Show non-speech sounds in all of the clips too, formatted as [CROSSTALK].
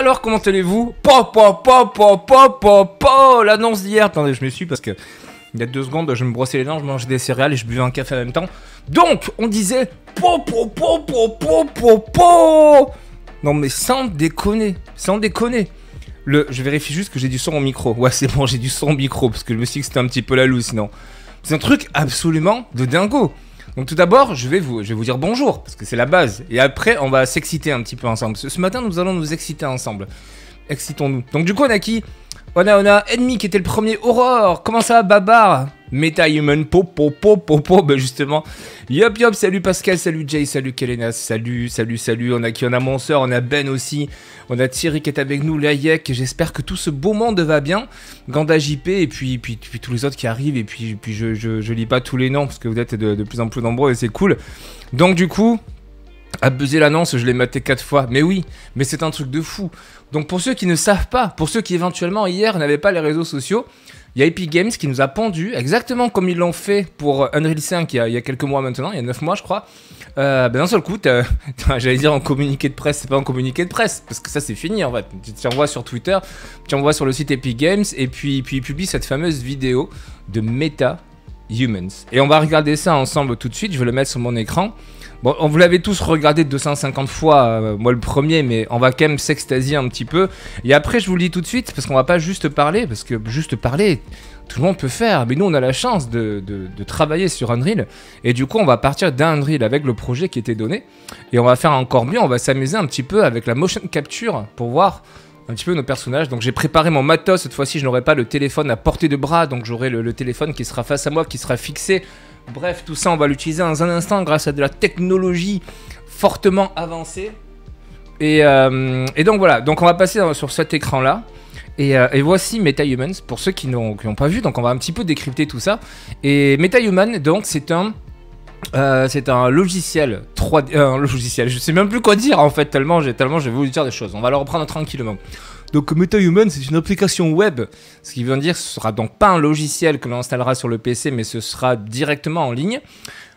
Alors comment allez-vous Pop, pop, pop, pop, po, l'annonce d'hier. Attendez, je me suis parce que il y a deux secondes, je me brossais les dents, je mangeais des céréales et je buvais un café en même temps. Donc, on disait po po po po po po. Non mais sans déconner, sans déconner. Le, je vérifie juste que j'ai du son au micro. Ouais, c'est bon, j'ai du son au micro parce que je me suis dit que c'était un petit peu la loose sinon. C'est un truc absolument de dingo. Donc tout d'abord, je, vais vous, je vais vous dire bonjour, parce que c'est la base. Et après, on va s'exciter un petit peu ensemble. Ce, matin, nous allons nous exciter ensemble. Excitons-nous. Donc du coup, on a qui on a, on Ennemi qui était le premier. Aurore, comment ça va, Babar Meta-Human, pop, po ben justement. Yop, yop, salut Pascal, salut Jay, salut Kelena, salut, salut, salut. On a qui On a sœur, on a Ben aussi. On a Thierry qui est avec nous, Layek. J'espère que tout ce beau monde va bien. Ganda JP, et puis, puis, tous les autres qui arrivent. Et puis, puis je, je, lis pas tous les noms parce que vous êtes de, de plus en plus nombreux et c'est cool. Donc, du coup, Abuser l'annonce, je l'ai maté 4 fois. Mais oui, mais c'est un truc de fou. Donc pour ceux qui ne savent pas, pour ceux qui éventuellement hier n'avaient pas les réseaux sociaux, il y a Epic Games qui nous a pendu, exactement comme ils l'ont fait pour Unreal 5 il y, a, quelques mois maintenant, il y a 9 mois je crois. Euh, ben d'un seul coup, [LAUGHS] j'allais dire en communiqué de presse, c'est pas en communiqué de presse, parce que ça c'est fini en fait. Tu t'envoies sur Twitter, tu envoies sur le site Epic Games, et puis, puis ils publient cette fameuse vidéo de Meta Humans. Et on va regarder ça ensemble tout de suite, je vais le mettre sur mon écran. Bon, vous l'avez tous regardé 250 fois, euh, moi le premier, mais on va quand même s'extasier un petit peu. Et après, je vous le dis tout de suite, parce qu'on va pas juste parler, parce que juste parler, tout le monde peut faire. Mais nous, on a la chance de, travailler sur Unreal. Et du coup, on va partir d'un Unreal avec le projet qui était donné. Et on va faire encore mieux, on va s'amuser un petit peu avec la motion capture pour voir un petit peu nos personnages. Donc j'ai préparé mon matos, cette fois-ci je n'aurai pas le téléphone à portée de bras, donc j'aurai le, téléphone qui sera face à moi, qui sera fixé Bref, tout ça, on va l'utiliser dans un instant grâce à de la technologie fortement avancée. Et, euh, donc voilà, donc on va passer sur cet écran-là. Euh, et, voici MetaHumans, pour ceux qui n'ont pas vu, donc on va un petit peu décrypter tout ça. Et MetaHuman, donc c'est un... Euh, c'est un logiciel 3D, logiciel, je sais même plus quoi dire en fait tellement j'ai tellement je vais vous dire des choses. On va le reprendre tranquillement. Donc MetaHuman, c'est une application web, ce qui veut dire que ce sera donc pas un logiciel que l'on installera sur le PC, mais ce sera directement en ligne.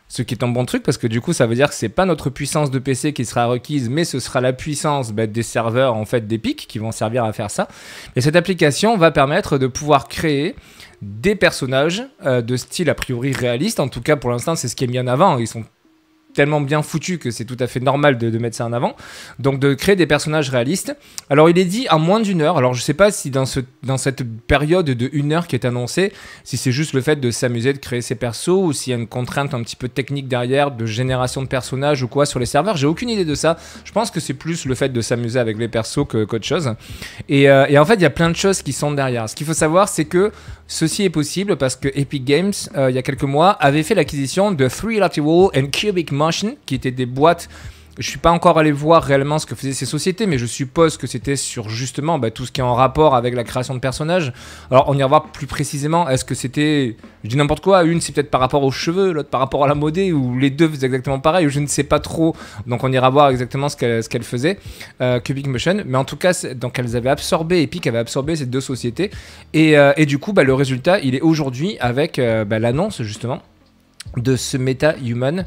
Ce qui est un bon truc parce que du coup, ça veut dire que c'est pas notre puissance de PC qui sera requise, mais ce sera la puissance bah, des serveurs en fait d'Epic qui vont servir à faire ça. Et cette application va permettre de pouvoir créer des personnages euh, de style a priori réaliste. En tout cas, pour l'instant, c'est ce qui est mis en avant. Ils sont tellement bien foutu que c'est tout à fait normal de, mettre ça en avant. Donc de créer des personnages réalistes. Alors il est dit en moins d'une heure. Alors je sais pas si dans, ce, dans cette période de une heure qui est annoncée, si c'est juste le fait de s'amuser de créer ses persos ou s'il y a une contrainte un petit peu technique derrière de génération de personnages ou quoi sur les serveurs. J'ai aucune idée de ça. Je pense que c'est plus le fait de s'amuser avec les persos que qu'autre chose. Et, euh, en fait il y a plein de choses qui sont derrière. Ce qu'il faut savoir c'est que ceci est possible parce que Epic Games euh, il y a quelques mois avait fait l'acquisition de Three and Cubic qui étaient des boîtes. Je suis pas encore allé voir réellement ce que faisaient ces sociétés, mais je suppose que c'était sur justement bah, tout ce qui est en rapport avec la création de personnages. Alors on ira voir plus précisément. Est-ce que c'était, je dis n'importe quoi, une c'est peut-être par rapport aux cheveux, l'autre par rapport à la modée, ou les deux faisaient exactement pareil, ou je ne sais pas trop. Donc on ira voir exactement ce qu'elles qu'elle faisaient, euh, Cubic Motion. Mais en tout cas, donc elles avaient absorbé, et Epic avait absorbé ces deux sociétés, euh, et, du coup bah, le résultat il est aujourd'hui avec euh, bah, l'annonce justement de ce meta-human.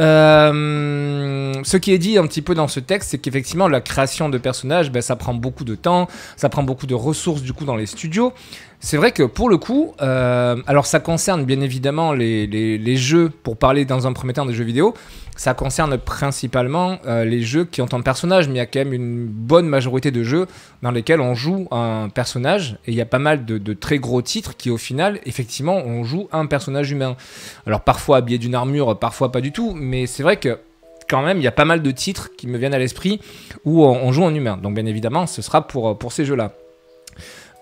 Euh, ce qui est dit un petit peu dans ce texte, c'est qu'effectivement la création de personnages, ben, ça prend beaucoup de temps, ça prend beaucoup de ressources du coup dans les studios. C'est vrai que pour le coup, euh, alors ça concerne bien évidemment les, les jeux, pour parler dans un premier temps des jeux vidéo, ça concerne principalement euh, les jeux qui ont un personnage, mais il y a quand même une bonne majorité de jeux dans lesquels on joue un personnage, et il y a pas mal de, très gros titres qui au final, effectivement, on joue un personnage humain. Alors parfois habillé d'une armure, parfois pas du tout, mais c'est vrai que quand même, il y a pas mal de titres qui me viennent à l'esprit où on, joue un humain. Donc bien évidemment, ce sera pour, pour ces jeux-là.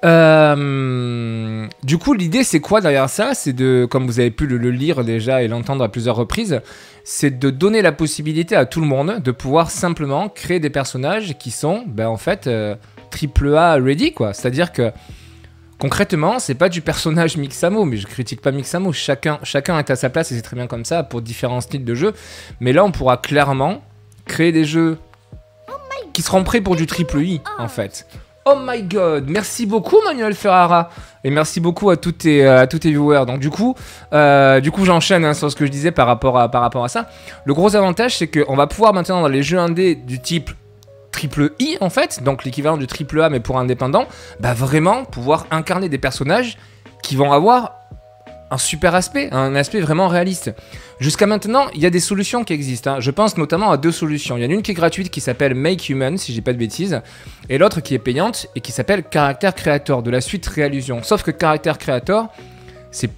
Euh, du coup, l'idée, c'est quoi derrière ça C'est de, comme vous avez pu le, lire déjà et l'entendre à plusieurs reprises, c'est de donner la possibilité à tout le monde de pouvoir simplement créer des personnages qui sont, ben, en fait, euh, triple A ready, quoi. C'est-à-dire que concrètement, c'est pas du personnage Mixamo, mais je critique pas Mixamo. Chacun, chacun est à sa place et c'est très bien comme ça pour différents styles de jeux. Mais là, on pourra clairement créer des jeux qui seront prêts pour du triple I, en fait. Oh my god, merci beaucoup Manuel Ferrara et merci beaucoup à euh, tous tes, à tous viewers. Donc du coup, euh, du coup j'enchaîne hein, sur ce que je disais par rapport à, par rapport à ça. Le gros avantage c'est qu'on va pouvoir maintenant dans les jeux indés du type triple I en fait, donc l'équivalent du triple A mais pour indépendant, bah vraiment pouvoir incarner des personnages qui vont avoir super aspect, un aspect vraiment réaliste. Jusqu'à maintenant, il y a des solutions qui existent. Hein. Je pense notamment à deux solutions. Il y en a une qui est gratuite qui s'appelle Make Human, si j'ai pas de bêtises, et l'autre qui est payante et qui s'appelle Character Creator, de la suite Réallusion. Sauf que Character Creator, c'est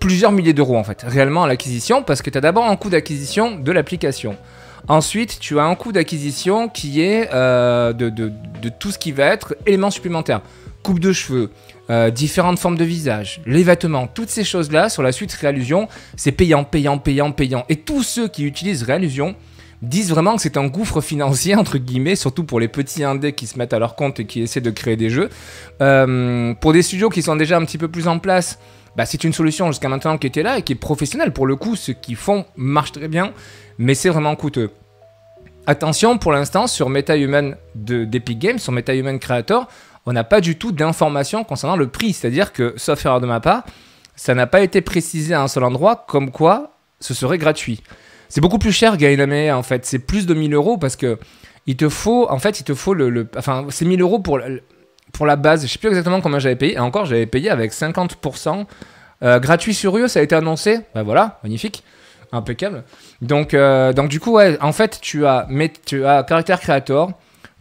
plusieurs milliers d'euros en fait, réellement à l'acquisition, parce que tu as d'abord un coût d'acquisition de l'application. Ensuite, tu as un coût d'acquisition qui est euh, de, de, tout ce qui va être éléments supplémentaires. Coupe de cheveux, euh, différentes formes de visage, les vêtements, toutes ces choses-là sur la suite Réallusion, c'est payant, payant, payant, payant. Et tous ceux qui utilisent Réallusion disent vraiment que c'est un gouffre financier, entre guillemets, surtout pour les petits indés qui se mettent à leur compte et qui essaient de créer des jeux. Euh, pour des studios qui sont déjà un petit peu plus en place, bah, c'est une solution jusqu'à maintenant qui était là et qui est professionnelle. Pour le coup, ce qu'ils font marche très bien, mais c'est vraiment coûteux. Attention, pour l'instant, sur MetaHuman d'Epic Games, sur MetaHuman Creator, on n'a pas du tout d'informations concernant le prix. C'est-à-dire que, sauf erreur de ma part, ça n'a pas été précisé à un seul endroit comme quoi ce serait gratuit. C'est beaucoup plus cher Gainame en fait, c'est plus de 1000 euros parce que il te faut, en fait, il te faut le. enfin, c'est 1000 euros pour, pour la base. Je sais plus exactement combien j'avais payé. Et encore, j'avais payé avec 50%. Euh, gratuit sur eux ça a été annoncé. Ben voilà, magnifique. Impeccable. Donc, euh, donc du coup, en fait, tu as, tu as Caractère Creator,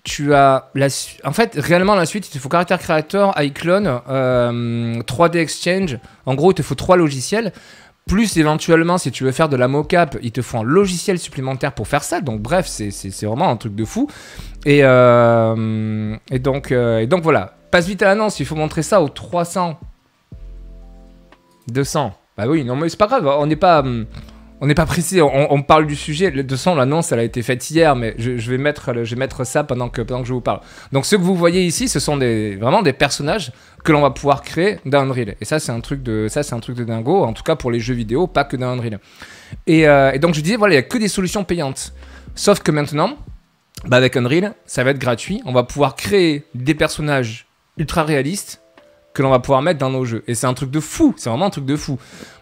tu as la en fait réellement la suite il te faut Caractère Creator, iClone, 3D euh, Exchange. En gros, il te faut trois logiciels. Plus éventuellement, si tu veux faire de la mocap, il te faut un logiciel supplémentaire pour faire ça. Donc bref, c'est vraiment un truc de fou. Et, euh, et, donc, euh, et donc voilà. Passe vite à l'annonce, il faut montrer ça aux 300. 200. Bah oui, non mais c'est pas grave, on n'est pas... Hum, on n'est pas précis, on, parle du sujet. De son, l'annonce, elle a été faite hier, mais je, vais, mettre, ça pendant que, je vous parle. Donc, ce que vous voyez ici, ce sont des, vraiment des personnages que l'on va pouvoir créer dans Unreal. Et ça, c'est un, truc de, ça, un truc de dingo, en tout cas pour les jeux vidéo, pas que dans Unreal. Et, euh, donc, je disais, voilà, il n'y a que des solutions payantes. Sauf que maintenant, bah, avec Unreal, ça va être gratuit. On va pouvoir créer des personnages ultra réalistes que l'on va pouvoir mettre dans nos jeux. Et c'est un truc de fou, c'est vraiment un truc de fou.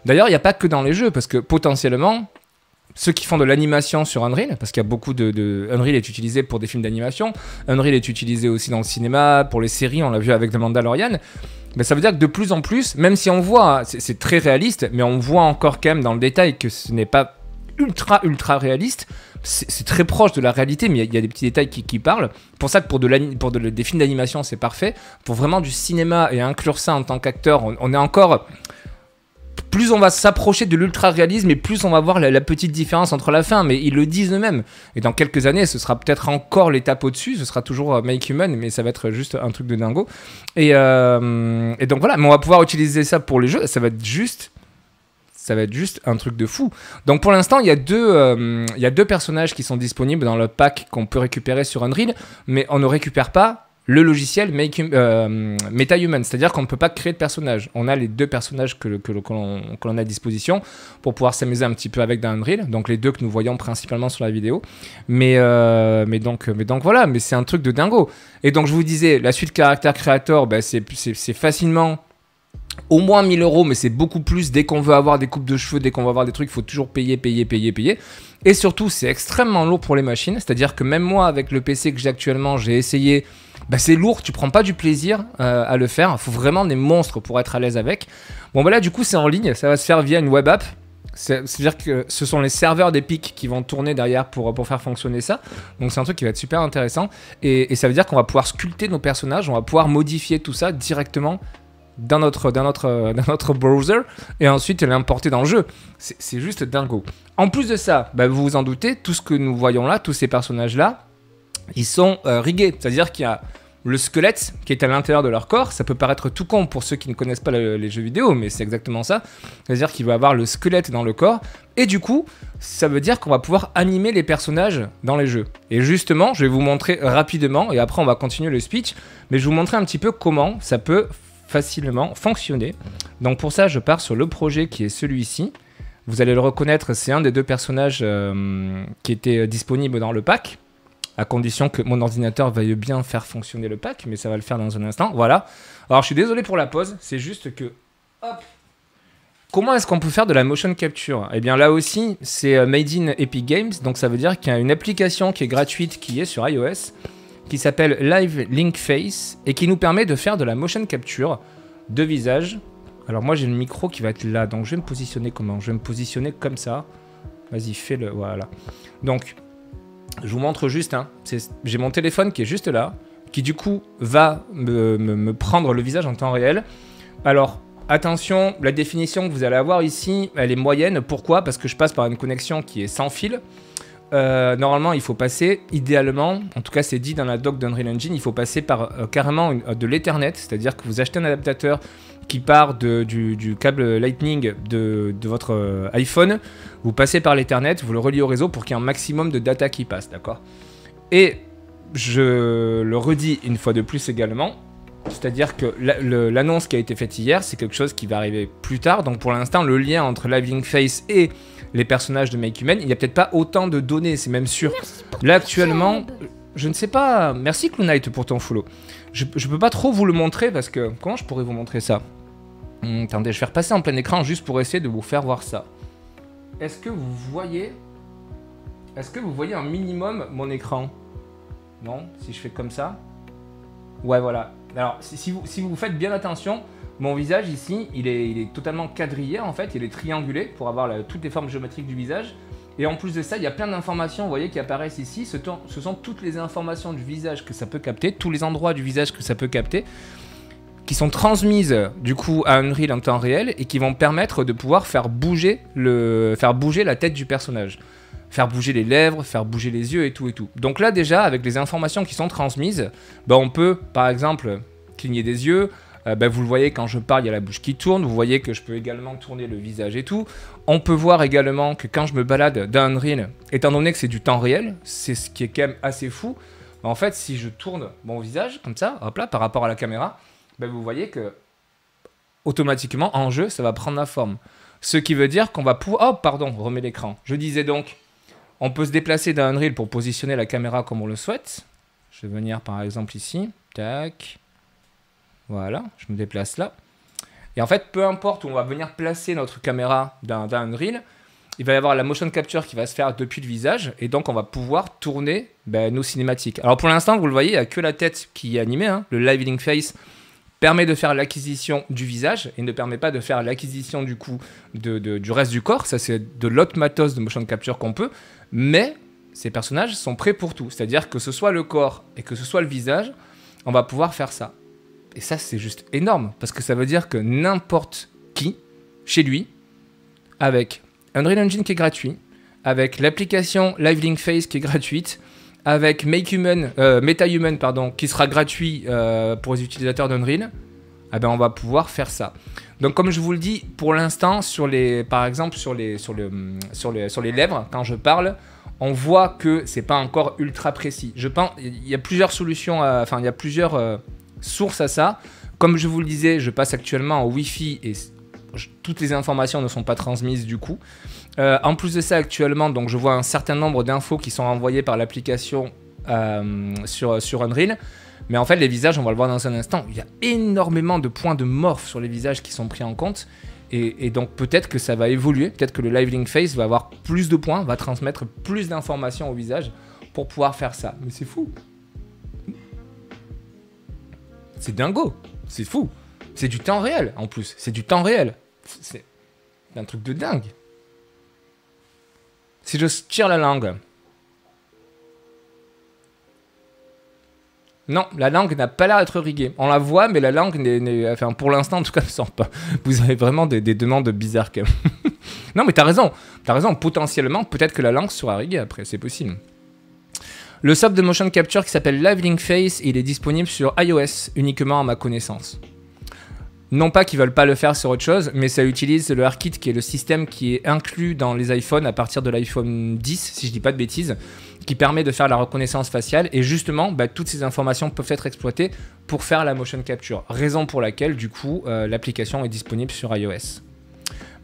D'ailleurs, il n'y a pas que dans les jeux, parce que potentiellement, ceux qui font de l'animation sur Unreal, parce qu'il y a beaucoup de, Unreal est utilisé pour des films d'animation, Unreal est utilisé aussi dans le cinéma, pour les séries, on l'a vu avec The Mandalorian, mais ben, ça veut dire que de plus en plus, même si on voit, hein, c'est très réaliste, mais on voit encore quand même dans le détail que ce n'est pas ultra ultra réaliste, c'est très proche de la réalité, mais il y, a des petits détails qui, parlent. Pour ça que pour, de pour de, des films d'animation, c'est parfait. Pour vraiment du cinéma et inclure ça en tant qu'acteur, on, est encore. Plus on va s'approcher de l'ultra-réalisme et plus on va voir la, petite différence entre la fin, mais ils le disent eux-mêmes. Et dans quelques années, ce sera peut-être encore l'étape au-dessus, ce sera toujours euh, Make Human, mais ça va être juste un truc de dingo. Et, euh, et donc voilà, mais on va pouvoir utiliser ça pour les jeux, ça va être juste ça va être juste un truc de fou. Donc pour l'instant, il y, a deux, euh, il y a deux personnages qui sont disponibles dans le pack qu'on peut récupérer sur Unreal, mais on ne récupère pas le logiciel Make, hum, euh, MetaHuman, c'est-à-dire qu'on ne peut pas créer de personnage. On a les deux personnages que, que, l'on a à disposition pour pouvoir s'amuser un petit peu avec dans Unreal, donc les deux que nous voyons principalement sur la vidéo. Mais, euh, mais, donc, mais donc voilà, mais c'est un truc de dingo. Et donc je vous disais, la suite caractère créateur, ben, c'est facilement au moins 1000 euros, mais c'est beaucoup plus dès qu'on veut avoir des coupes de cheveux, dès qu'on veut avoir des trucs, il faut toujours payer, payer, payer, payer. Et surtout, c'est extrêmement lourd pour les machines, c'est-à-dire que même moi, avec le PC que j'ai actuellement, j'ai essayé, bah, c'est lourd, tu prends pas du plaisir euh, à le faire, il faut vraiment des monstres pour être à l'aise avec. Bon, bah du coup, c'est en ligne, ça va se faire via une web app. C'est-à-dire que ce sont les serveurs d'Epic qui vont tourner derrière pour, pour faire fonctionner ça. Donc c'est un truc qui va être super intéressant. Et, et ça veut dire qu'on va pouvoir sculpter nos personnages, on va pouvoir modifier tout ça directement dans notre, dans notre, euh, dans notre browser et ensuite l'importer dans le jeu. C'est juste dingo. En plus de ça, bah, vous vous en doutez, tout ce que nous voyons là, tous ces personnages-là, ils sont euh, rigués. C'est-à-dire qu'il y a le squelette qui est à l'intérieur de leur corps, ça peut paraître tout con pour ceux qui ne connaissent pas les jeux vidéo, mais c'est exactement ça. C'est-à-dire qu'il va avoir le squelette dans le corps, et du coup, ça veut dire qu'on va pouvoir animer les personnages dans les jeux. Et justement, je vais vous montrer rapidement, et après on va continuer le speech, mais je vais vous montrer un petit peu comment ça peut facilement fonctionner. Donc pour ça, je pars sur le projet qui est celui-ci. Vous allez le reconnaître, c'est un des deux personnages euh, qui était disponible dans le pack, à condition que mon ordinateur veuille bien faire fonctionner le pack, mais ça va le faire dans un instant. Voilà. Alors je suis désolé pour la pause, c'est juste que... Hop Comment est-ce qu'on peut faire de la motion capture Eh bien là aussi, c'est euh, made in Epic Games, donc ça veut dire qu'il y a une application qui est gratuite qui est sur iOS qui s'appelle Live Link Face et qui nous permet de faire de la motion capture de visage. Alors moi j'ai le micro qui va être là, donc je vais me positionner comment Je vais me positionner comme ça. Vas-y, fais le... Voilà. Donc, je vous montre juste, hein, j'ai mon téléphone qui est juste là, qui du coup va me, me prendre le visage en temps réel. Alors, attention, la définition que vous allez avoir ici, elle est moyenne. Pourquoi Parce que je passe par une connexion qui est sans fil. Euh, normalement, il faut passer, idéalement, en tout cas c'est dit dans la doc d'Unreal Engine, il faut passer par euh, carrément euh, de l'Ethernet, c'est-à-dire que vous achetez un adaptateur qui part du, câble Lightning de, votre iPhone, vous passez par l'Ethernet, vous le reliez au réseau pour qu'il y ait un maximum de data qui passe, d'accord Et je le redis une fois de plus également, c'est-à-dire que l'annonce qui a été faite hier, c'est quelque chose qui va arriver plus tard, donc pour l'instant, le lien entre Living Face et les personnages de Make Human, il n'y a peut-être pas autant de données, c'est même sûr. Là actuellement, je ne sais pas. Merci Knight pour ton follow. Je, ne peux pas trop vous le montrer parce que comment je pourrais vous montrer ça hmm, Attendez, je vais faire passer en plein écran juste pour essayer de vous faire voir ça. Est-ce que vous voyez Est-ce que vous voyez un minimum mon écran Non, si je fais comme ça. Ouais, voilà. Alors, si, vous, si vous faites bien attention, mon visage ici, il est, totalement quadrillé en fait, il est triangulé pour avoir toutes les formes géométriques du visage. Et en plus de ça, il y a plein d'informations, vous voyez, qui apparaissent ici. Ce, sont toutes les informations du visage que ça peut capter, tous les endroits du visage que ça peut capter qui sont transmises du coup à Unreal en temps réel et qui vont permettre de pouvoir faire bouger le faire bouger la tête du personnage, faire bouger les lèvres, faire bouger les yeux et tout et tout. Donc là déjà avec les informations qui sont transmises, ben, on peut par exemple cligner des yeux, euh, ben, vous le voyez, quand je parle, il y a la bouche qui tourne. Vous voyez que je peux également tourner le visage et tout. On peut voir également que quand je me balade dans Unreal, étant donné que c'est du temps réel, c'est ce qui est quand même assez fou. Ben, en fait, si je tourne mon visage comme ça, hop par rapport à la caméra, ben, vous voyez que automatiquement, en jeu, ça va prendre la forme. Ce qui veut dire qu'on va pouvoir... Oh, pardon, remets l'écran. Je disais donc, on peut se déplacer dans Unreal pour positionner la caméra comme on le souhaite. Je vais venir par exemple ici. Tac. Voilà, je me déplace là. Et en fait, peu importe où on va venir placer notre caméra dans, un Unreal, il va y avoir la motion capture qui va se faire depuis le visage, et donc on va pouvoir tourner ben, nos cinématiques. Alors pour l'instant, vous le voyez, il n'y a que la tête qui est animée, hein. le living face permet de faire l'acquisition du visage et ne permet pas de faire l'acquisition du coup de, du reste du corps, ça c'est de l'autre matos de motion capture qu'on peut, mais ces personnages sont prêts pour tout, c'est-à-dire que ce soit le corps et que ce soit le visage, on va pouvoir faire ça. Et ça, c'est juste énorme, parce que ça veut dire que n'importe qui, chez lui, avec Unreal Engine qui est gratuit, avec l'application Live Link Face qui est gratuite, avec Make Human, euh, MetaHuman pardon, qui sera gratuit euh, pour les utilisateurs d'Unreal, ah ben on va pouvoir faire ça. Donc comme je vous le dis, pour l'instant, sur les, par exemple sur les, sur, le, sur, les, sur les lèvres, quand je parle, on voit que c'est pas encore ultra précis. Je pense, il y a plusieurs solutions, enfin il y a plusieurs euh, source à ça. Comme je vous le disais, je passe actuellement en Wi-Fi et toutes les informations ne sont pas transmises du coup. Euh, en plus de ça, actuellement, donc je vois un certain nombre d'infos qui sont envoyées par l'application euh, sur, Unreal. Mais en fait, les visages, on va le voir dans un instant, il y a énormément de points de morph sur les visages qui sont pris en compte. Et, et donc peut-être que ça va évoluer, peut-être que le Live Link Face va avoir plus de points, va transmettre plus d'informations au visage pour pouvoir faire ça. Mais c'est fou c'est dingo. C'est fou. C'est du temps réel, en plus. C'est du temps réel. C'est un truc de dingue. Si je tire la langue. Non, la langue n'a pas l'air d'être riguée. On la voit, mais la langue n'est. Enfin, pour l'instant, en tout cas, ne sort pas. Vous avez vraiment des, demandes bizarres, quand même. [LAUGHS] non, mais t'as raison. T'as raison. Potentiellement, peut-être que la langue sera riguée après. C'est possible. Le soft de motion capture qui s'appelle Live Link Face, il est disponible sur iOS uniquement à ma connaissance. Non pas qu'ils veulent pas le faire sur autre chose, mais ça utilise le ARKit qui est le système qui est inclus dans les iPhones à partir de l'iPhone 10, si je dis pas de bêtises, qui permet de faire la reconnaissance faciale. Et justement, bah, toutes ces informations peuvent être exploitées pour faire la motion capture. Raison pour laquelle, du coup, euh, l'application est disponible sur iOS.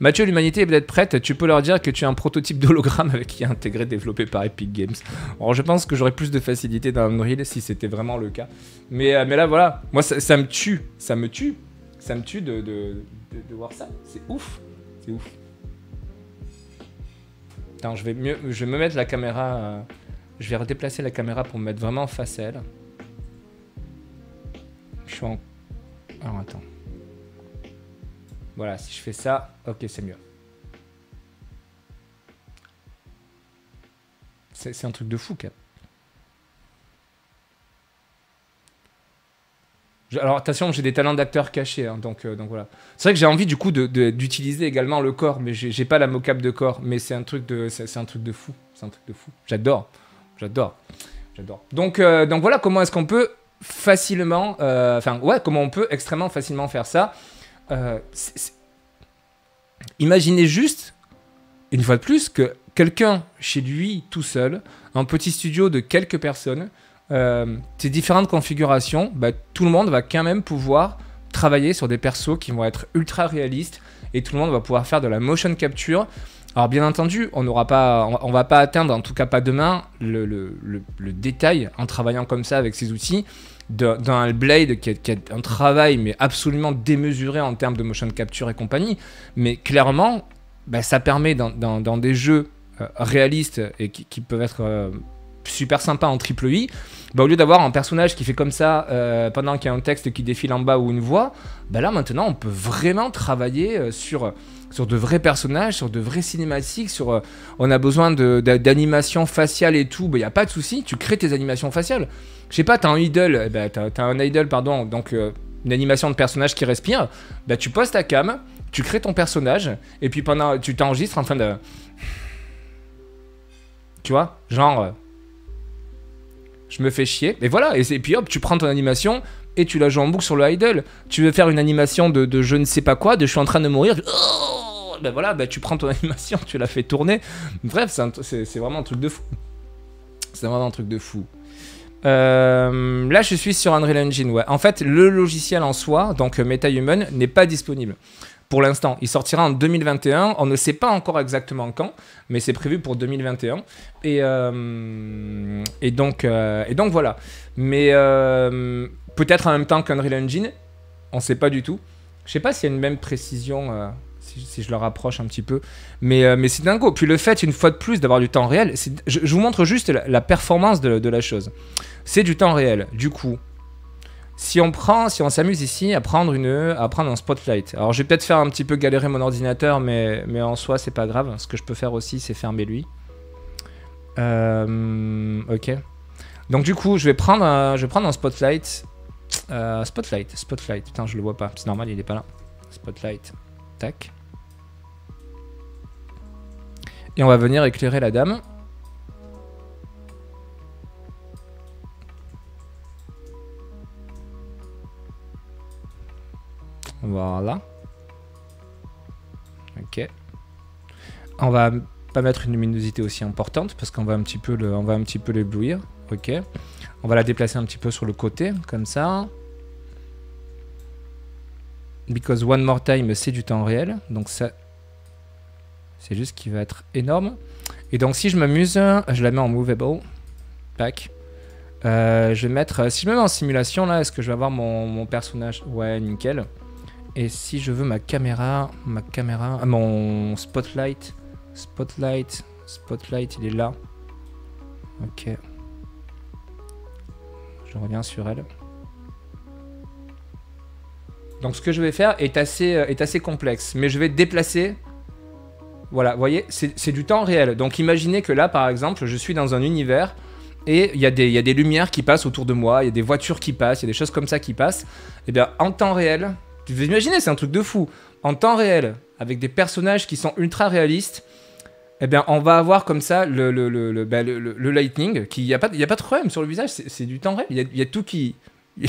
Mathieu, l'humanité est être prête, tu peux leur dire que tu as un prototype d'hologramme qui est intégré, développé par Epic Games. Alors je pense que j'aurais plus de facilité dans Unreal si c'était vraiment le cas. Mais, euh, mais là voilà, moi ça, me tue, ça me tue, ça me tue de, voir ça. C'est ouf, c'est ouf. Attends, je vais, mieux, je me mettre la caméra, euh, je vais redéplacer la caméra pour me mettre vraiment face à elle. Je suis en... Alors attends. Voilà, si je fais ça, ok, c'est mieux. C'est un truc de fou, Cap. Alors attention, j'ai des talents d'acteur cachés, hein, donc, euh, donc voilà. C'est vrai que j'ai envie du coup d'utiliser également le corps, mais j'ai pas la mocap de corps, mais c'est un truc de un truc de fou, c'est un truc de fou. J'adore, j'adore, j'adore. Donc euh, donc voilà comment est-ce qu'on peut facilement, euh, enfin ouais, comment on peut extrêmement facilement faire ça. Euh, imaginez juste, une fois de plus, que quelqu'un chez lui tout seul, un petit studio de quelques personnes, euh, ces différentes configurations, bah, tout le monde va quand même pouvoir travailler sur des persos qui vont être ultra réalistes et tout le monde va pouvoir faire de la motion capture. Alors bien entendu, on n'aura pas, on, va pas atteindre, en tout cas pas demain, le détail en travaillant comme ça avec ces outils dans, Blade qui a, un travail mais absolument démesuré en termes de motion capture et compagnie. Mais clairement, bah, ça permet dans, des jeux euh, réalistes et qui, peuvent être euh, super sympas en triple I, bah, au lieu d'avoir un personnage qui fait comme ça euh, pendant qu'il y a un texte qui défile en bas ou une voix, bah là maintenant on peut vraiment travailler sur sur de vrais personnages, sur de vrais cinématiques, sur euh, on a besoin d'animations faciales et tout, il bah, n'y a pas de souci, tu crées tes animations faciales. Je sais pas, t'as un idol, eh ben, t'as un idle, pardon, donc euh, une animation de personnage qui respire, bah, tu poses ta cam, tu crées ton personnage, et puis pendant, tu t'enregistres en train de... Tu vois Genre... Euh, je me fais chier. Et voilà, et, puis hop, tu prends ton animation, et tu la joues en boucle sur le idle. Tu veux faire une animation de, je ne sais pas quoi, de je suis en train de mourir. Oh, ben voilà, ben tu prends ton [LAUGHS] animation, tu la fais tourner. Bref, c'est vraiment un truc de fou. C'est vraiment un truc de fou. Euh, là, je suis sur Unreal Engine. Ouais. En fait, le logiciel en soi, donc euh, MetaHuman, n'est pas disponible pour l'instant. Il sortira en 2021. On ne sait pas encore exactement quand, mais c'est prévu pour 2021. Et, euh, et, donc, donc voilà. Mais peut-être en même temps qu'Unreal Engine, on ne sait pas du tout. Je ne sais pas s'il y a une même précision si, je le rapproche un petit peu. Mais, euh, mais c'est dingo. Puis le fait, une fois de plus, d'avoir du temps réel, je, vous montre juste la, performance de, la chose. C'est du temps réel. Du coup, si on prend, si on s'amuse ici à prendre, une, à prendre un spotlight. Alors je vais peut-être faire un petit peu galérer mon ordinateur, mais, mais en soi, c'est pas grave. Ce que je peux faire aussi, c'est fermer lui. Euh, ok. Donc du coup, je vais prendre un, je vais prendre un spotlight. Euh, spotlight, spotlight. Putain, je le vois pas. C'est normal, il est pas là. Spotlight. Tac. Et on va venir éclairer la dame. Voilà. Ok. On va pas mettre une luminosité aussi importante parce qu'on va un petit peu on va un petit peu l'éblouir. Ok. On va la déplacer un petit peu sur le côté, comme ça. Because one more time, c'est du temps réel. Donc ça, c'est juste qu'il va être énorme. Et donc si je m'amuse, je la mets en movable. Pack. Euh, je vais mettre... Si je me mets en simulation là, est-ce que je vais avoir mon, personnage Ouais, nickel. Et si je veux ma caméra, ma caméra, ah, mon spotlight, spotlight, spotlight, il est là. Ok. Je reviens sur elle. Donc ce que je vais faire est assez, euh, est assez complexe, mais je vais déplacer voilà, vous voyez, c'est du temps réel. Donc imaginez que là, par exemple, je suis dans un univers et il y, y, a des lumières qui passent autour de moi, il y a des voitures qui passent, il y a des choses comme ça qui passent. Et eh bien, en temps réel, vous imaginez, c'est un truc de fou. En temps réel, avec des personnages qui sont ultra réalistes, eh bien, on va avoir comme ça le, le, le, ben, lightning, qui n'y a, pas, a pas de problème sur le visage, c'est du temps réel. Il y a, tout qui. [LAUGHS]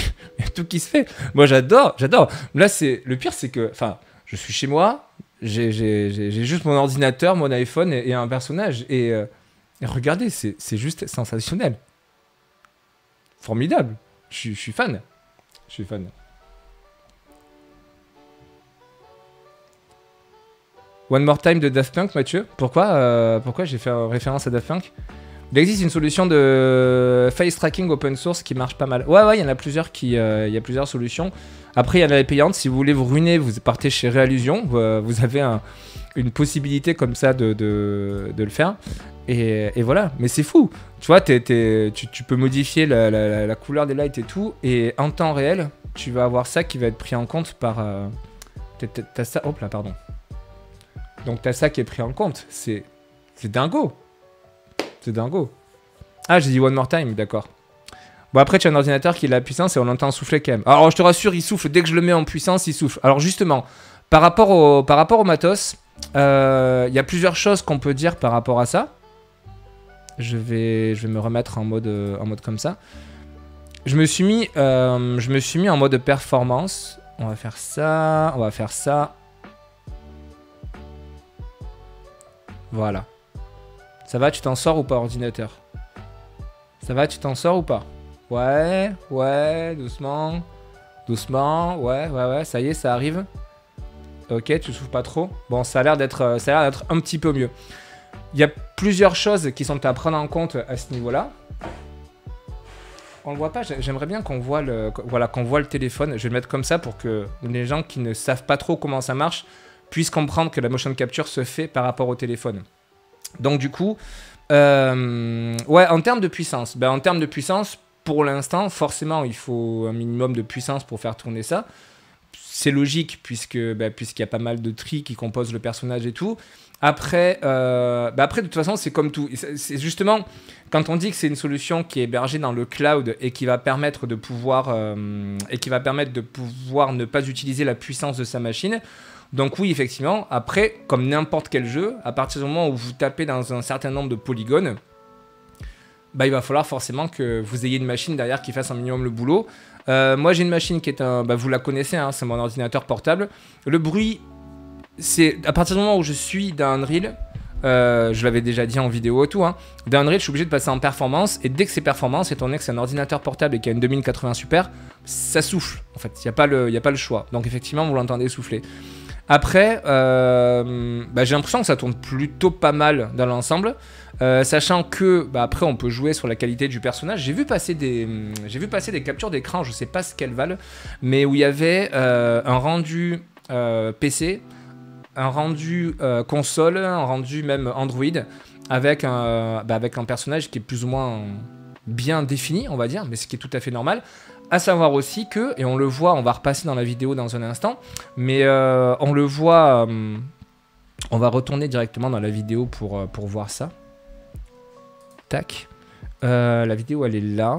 tout qui se fait. Moi, j'adore, j'adore. Là, c'est le pire, c'est que, enfin, je suis chez moi, j'ai juste mon ordinateur, mon iPhone et, un personnage. Et, euh, regardez, c'est juste sensationnel. Formidable. Je suis fan. Je suis fan. One More Time de Daft Punk, Mathieu. Pourquoi, euh, pourquoi j'ai fait référence à Daft Punk Il existe une solution de face tracking open source qui marche pas mal. Ouais, ouais, il y en a plusieurs qui, euh, il y a plusieurs solutions. Après, il y en a les payantes. Si vous voulez vous ruiner, vous partez chez Réallusion. vous euh, avez une possibilité comme ça de, le faire. Et, voilà, mais c'est fou. Tu vois, tu, peux modifier la, couleur des lights et tout, et en temps réel, tu vas avoir ça qui va être pris en compte par. Euh, t'as ça. Hop là, pardon. Donc t'as ça qui est pris en compte. C'est. C'est dingo. C'est dingo. Ah, j'ai dit one more time, d'accord. Bon, après, tu as un ordinateur qui a la puissance et on entend souffler quand même. Alors, ah, oh, je te rassure, il souffle. Dès que je le mets en puissance, il souffle. Alors, justement, par rapport au, par rapport au matos, euh, il y a plusieurs choses qu'on peut dire par rapport à ça. Je vais, je vais me remettre en mode, euh, en mode comme ça. Je me, suis mis, euh, je me suis mis en mode performance. On va faire ça, on va faire ça. Voilà. Ça va, tu t'en sors ou pas, ordinateur Ça va, tu t'en sors ou pas Ouais, ouais, doucement. Doucement, ouais, ouais, ouais, ça y est, ça arrive. Ok, tu souffles pas trop. Bon, ça a l'air d'être, euh, ça un petit peu mieux. Il y a plusieurs choses qui sont à prendre en compte à ce niveau-là. On le voit pas. J'aimerais bien qu'on voit le, voilà, qu'on voit le téléphone. Je vais le mettre comme ça pour que les gens qui ne savent pas trop comment ça marche puissent comprendre que la motion capture se fait par rapport au téléphone. Donc du coup, euh, ouais, en termes de puissance, ben, en termes de puissance, pour l'instant, forcément, il faut un minimum de puissance pour faire tourner ça. C'est logique, puisque bah, puisqu'il y a pas mal de tri qui composent le personnage et tout. Après, euh, bah, après de toute façon, c'est comme tout. C'est justement, quand on dit que c'est une solution qui est hébergée dans le cloud et qui va permettre de pouvoir, euh, et qui va permettre de pouvoir ne pas utiliser la puissance de sa machine, donc oui, effectivement, après, comme n'importe quel jeu, à partir du moment où vous tapez dans un certain nombre de polygones, bah, il va falloir forcément que vous ayez une machine derrière qui fasse un minimum le boulot. Euh, moi, j'ai une machine qui est un. Bah, vous la connaissez, hein, c'est mon ordinateur portable. Le bruit, c'est à partir du moment où je suis dans Unreal euh, je l'avais déjà dit en vidéo et tout, hein, d'un je suis obligé de passer en performance. Et dès que c'est performance, étant donné que c'est un ordinateur portable et qu'il y a une 2080 Super, ça souffle. En fait, il n'y a, a, pas le choix. Donc, effectivement, vous l'entendez souffler. Après, euh, bah, j'ai l'impression que ça tourne plutôt pas mal dans l'ensemble. Euh, sachant que bah, après on peut jouer sur la qualité du personnage. J'ai vu passer des, hum, j'ai vu passer des captures d'écran, je sais pas ce qu'elles valent, mais où il y avait euh, un rendu PC, un rendu console, un rendu même Android, avec un, bah, avec un personnage qui est plus ou moins bien défini, on va dire, mais ce qui est tout à fait normal, à savoir aussi que, et on le voit, on va repasser dans la vidéo dans un instant, mais euh, on le voit, euh, on va retourner directement dans la vidéo pour, euh, pour voir ça. Tac. la vidéo, elle est là.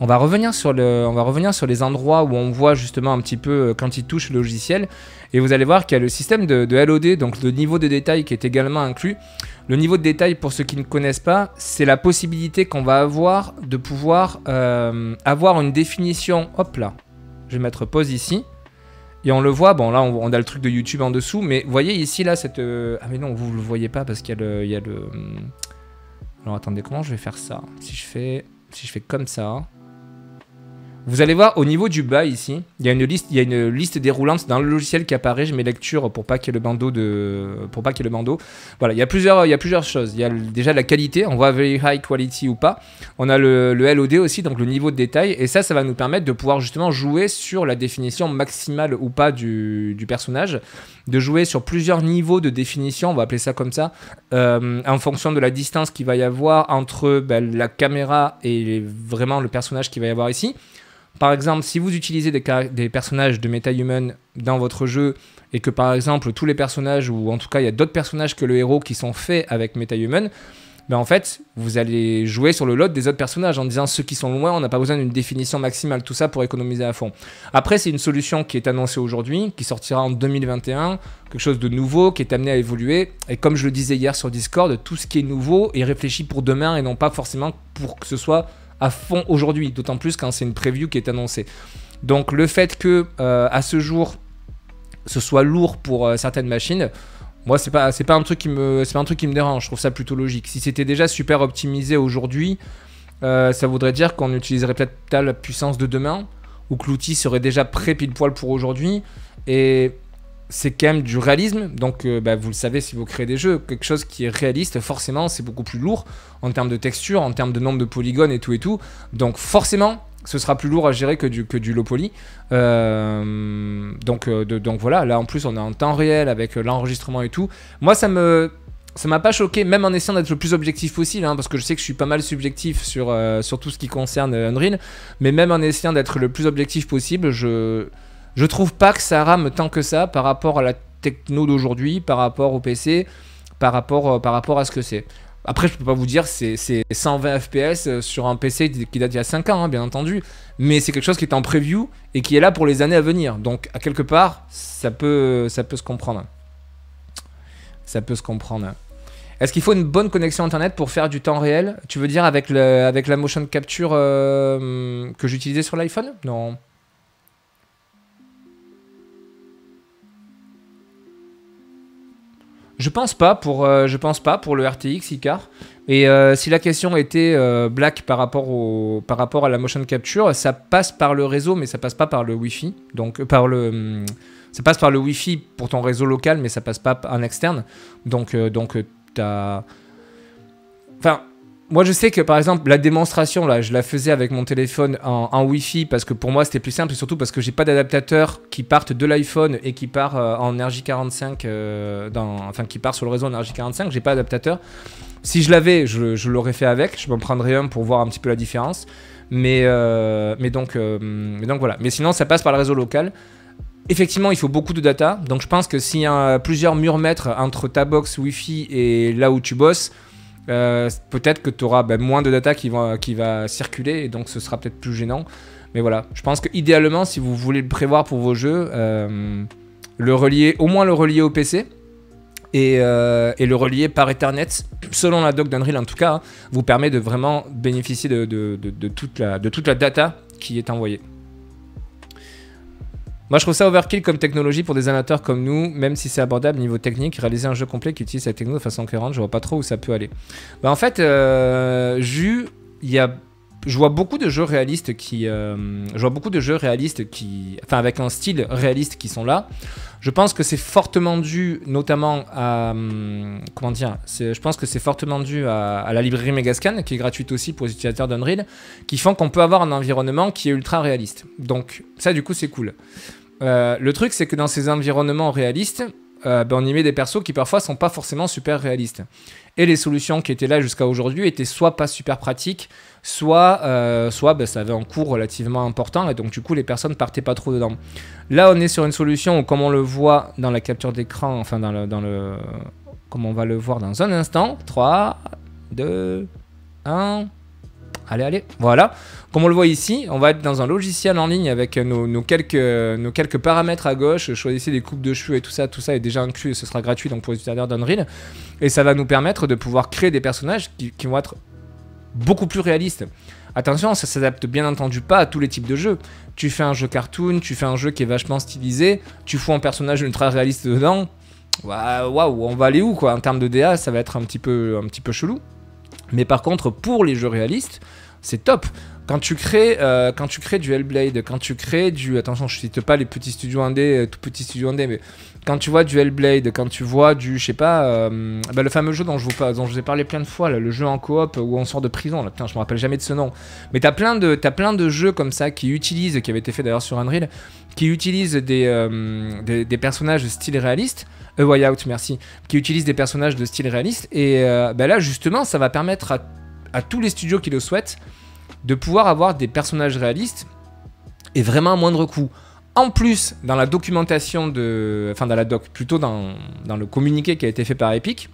On va, revenir sur le, on va revenir sur les endroits où on voit justement un petit peu quand il touche le logiciel. Et vous allez voir qu'il y a le système de, de LOD, donc le niveau de détail qui est également inclus. Le niveau de détail, pour ceux qui ne connaissent pas, c'est la possibilité qu'on va avoir de pouvoir euh, avoir une définition. Hop là, je vais mettre pause ici. Et on le voit, bon là on, a le truc de YouTube en dessous, mais voyez ici là cette... Euh, ah mais non, vous ne le voyez pas parce qu'il y, a le... Hum. Alors attendez, comment je vais faire ça Si je fais... Si je fais comme ça... Vous allez voir au niveau du bas ici, il y a une liste, il y a une liste déroulante dans le logiciel qui apparaît. Je mets lecture pour pas qu'il y ait le bandeau de, pour pas qu'il y ait le bandeau. Voilà, il y a plusieurs, il y a plusieurs choses. Il y a déjà la qualité, on voit very high quality ou pas. On a le, LOD aussi, donc le niveau de détail. Et ça, ça va nous permettre de pouvoir justement jouer sur la définition maximale ou pas du, personnage, de jouer sur plusieurs niveaux de définition, on va appeler ça comme ça, euh, en fonction de la distance qu'il va y avoir entre ben, la caméra et vraiment le personnage qu'il va y avoir ici. Par exemple, si vous utilisez des, personnages de MetaHuman dans votre jeu et que par exemple tous les personnages, ou en tout cas il y a d'autres personnages que le héros qui sont faits avec MetaHuman, ben en fait, vous allez jouer sur le lot des autres personnages en disant ceux qui sont loin, on n'a pas besoin d'une définition maximale, tout ça pour économiser à fond. Après, c'est une solution qui est annoncée aujourd'hui, qui sortira en 2021, quelque chose de nouveau, qui est amené à évoluer. Et comme je le disais hier sur Discord, tout ce qui est nouveau est réfléchi pour demain et non pas forcément pour que ce soit à fond aujourd'hui, d'autant plus quand c'est une preview qui est annoncée. Donc le fait que euh, à ce jour ce soit lourd pour euh, certaines machines, moi c'est pas c'est pas un truc qui me c'est pas un truc qui me dérange, je trouve ça plutôt logique. Si c'était déjà super optimisé aujourd'hui, euh, ça voudrait dire qu'on utiliserait peut-être la puissance de demain ou que l'outil serait déjà prêt pile poil pour aujourd'hui et c'est quand même du réalisme. Donc, euh, bah, vous le savez, si vous créez des jeux, quelque chose qui est réaliste, forcément, c'est beaucoup plus lourd en termes de texture, en termes de nombre de polygones et tout et tout. Donc, forcément, ce sera plus lourd à gérer que du, que du low poly. Euh, euh, donc, voilà, là en plus, on est en temps réel avec l'enregistrement et tout. Moi, ça me. Ça m'a pas choqué, même en essayant d'être le plus objectif possible, hein, parce que je sais que je suis pas mal subjectif sur, sur tout ce qui concerne Unreal, mais même en essayant d'être le plus objectif possible, je, je trouve pas que ça rame tant que ça par rapport à la techno d'aujourd'hui, par rapport au PC, par rapport, euh, par rapport à ce que c'est. Après, je peux pas vous dire c'est 120 FPS euh, sur un PC qui date d'il y a 5 ans, hein, bien entendu. Mais c'est quelque chose qui est en preview et qui est là pour les années à venir. Donc, à quelque part, ça peut, ça peut se comprendre. Ça peut se comprendre. Est-ce qu'il faut une bonne connexion internet pour faire du temps réel Tu veux dire avec, le, avec la motion capture euh, que j'utilisais sur l'iPhone Non. Je pense pas pour, euh, je pense pas pour le RTX Icar. Et euh, si la question était euh, black par rapport, au, par rapport à la motion capture, ça passe par le réseau, mais ça passe pas par le Wi-Fi. Donc par le, hmm, ça passe par le Wi-Fi pour ton réseau local, mais ça passe pas en externe. Donc donc t'as, enfin moi, je sais que par exemple, la démonstration, là, je la faisais avec mon téléphone en, Wi-Fi parce que pour moi c'était plus simple et surtout parce que j'ai pas d'adaptateur qui parte de l'iPhone et qui part euh, en RJ45, euh, dans, enfin qui part sur le réseau en RJ45, j'ai pas d'adaptateur. Si je l'avais, je, l'aurais fait avec, je m'en prendrais un pour voir un petit peu la différence. Mais, euh, mais, donc, mais donc voilà. Mais sinon, ça passe par le réseau local. Effectivement, il faut beaucoup de data. Donc je pense que s'il y a plusieurs murs mètres entre ta box Wi-Fi et là où tu bosses, euh, peut-être que tu auras ben, moins de data qui va, circuler et donc ce sera peut-être plus gênant. Mais voilà, je pense que idéalement, si vous voulez le prévoir pour vos jeux, euh, le relier, au moins le relier au PC. Euh, et, le relier par Ethernet, selon la doc d'Unreal en tout cas, hein, vous permet de vraiment bénéficier de toute la data qui est envoyée. Moi, je trouve ça overkill comme technologie pour des amateurs comme nous, même si c'est abordable niveau technique. Réaliser un jeu complet qui utilise cette techno de façon cohérente, je vois pas trop où ça peut aller. Bah, en fait, euh, je vois beaucoup de jeux réalistes qui, euh, je vois beaucoup de jeux réalistes qui, enfin avec un style réaliste qui sont là. Je pense que c'est fortement dû notamment à... Hum, comment dire Je pense que c'est fortement dû à, la librairie Megascan, qui est gratuite aussi pour les utilisateurs d'Unreal, qui font qu'on peut avoir un environnement qui est ultra réaliste. Donc ça du coup c'est cool. Euh, le truc c'est que dans ces environnements réalistes, euh, ben, on y met des persos qui parfois sont pas forcément super réalistes. Et les solutions qui étaient là jusqu'à aujourd'hui étaient soit pas super pratiques, soit, euh, soit ben, ça avait un coût relativement important et donc du coup les personnes partaient pas trop dedans. Là on est sur une solution où comme on le voit dans la capture d'écran, enfin dans le, dans le... comme on va le voir dans un instant, 3, 2, 1... Allez, allez, voilà. Comme on le voit ici, on va être dans un logiciel en ligne avec nos, quelques, nos quelques paramètres à gauche. Choisissez des coupes de cheveux et tout ça. Tout ça est déjà inclus et ce sera gratuit donc pour les utilisateurs d'Unreal. Et ça va nous permettre de pouvoir créer des personnages qui, vont être beaucoup plus réalistes. Attention, ça s'adapte bien entendu pas à tous les types de jeux. Tu fais un jeu cartoon, tu fais un jeu qui est vachement stylisé, tu fous un personnage ultra réaliste dedans. Waouh, on va aller où quoi En termes de DA, ça va être un petit peu, un petit peu chelou. Mais par contre, pour les jeux réalistes, c'est top. Quand tu, crées, euh, quand tu crées du Hellblade, quand tu crées du... Attention, je cite pas les petits studios indés, euh, tout petits studios indés, mais quand tu vois du Hellblade, quand tu vois du, je sais pas, euh, bah, le fameux jeu dont je, vous, ai parlé plein de fois, le jeu en coop où on sort de prison, là, putain, je me rappelle jamais de ce nom. Mais tu plein de, as plein de jeux comme ça qui utilisent, qui avaient été fait d'ailleurs sur Unreal, qui utilisent des, personnages de style réaliste, A Way Out, merci, qui utilisent des personnages de style réaliste, et bah, là justement, ça va permettre à à tous les studios qui le souhaitent de pouvoir avoir des personnages réalistes et vraiment à moindre coût. En plus, dans la documentation de. Enfin, dans la doc, plutôt dans, le communiqué qui a été fait par Epic,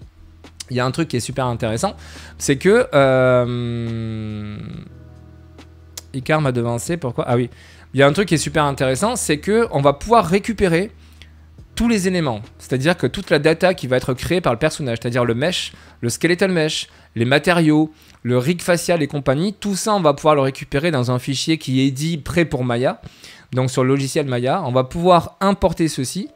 il y a un truc qui est super intéressant. C'est que. Euh, Icar m'a devancé, pourquoi Ah oui. Il y a un truc qui est super intéressant, c'est que on va pouvoir récupérer tous les éléments. C'est-à-dire que toute la data qui va être créée par le personnage, c'est-à-dire le mesh, le skeletal mesh, les matériaux, le rig facial et compagnie, tout ça, on va pouvoir le récupérer dans un fichier qui est dit prêt pour Maya, donc sur le logiciel Maya. On va pouvoir importer ceci,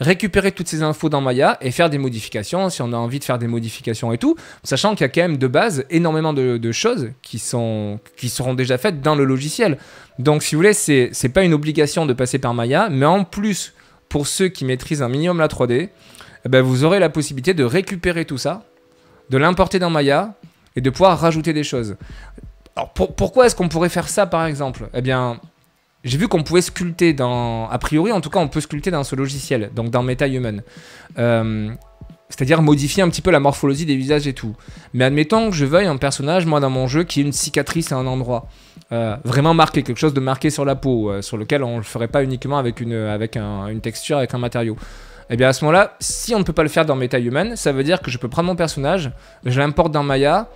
récupérer toutes ces infos dans Maya et faire des modifications si on a envie de faire des modifications et tout, sachant qu'il y a quand même de base énormément de, choses qui, sont, qui seront déjà faites dans le logiciel. Donc si vous voulez, c'est n'est pas une obligation de passer par Maya, mais en plus, pour ceux qui maîtrisent un minimum la 3D, eh ben, vous aurez la possibilité de récupérer tout ça, de l'importer dans Maya, et de pouvoir rajouter des choses. Alors pourquoi est-ce qu'on pourrait faire ça par exemple Eh bien, j'ai vu qu'on pouvait sculpter dans. A priori, en tout cas, on peut sculpter dans ce logiciel, donc dans MetaHuman. Euh, c'est-à-dire modifier un petit peu la morphologie des visages et tout. Mais admettons que je veuille un personnage, moi, dans mon jeu, qui ait une cicatrice à un endroit. Euh, vraiment marqué, quelque chose de marqué sur la peau, euh, sur lequel on ne le ferait pas uniquement avec, une, avec une texture, avec un matériau et eh bien à ce moment-là, si on ne peut pas le faire dans MetaHuman, ça veut dire que je peux prendre mon personnage, je l'importe dans Maya,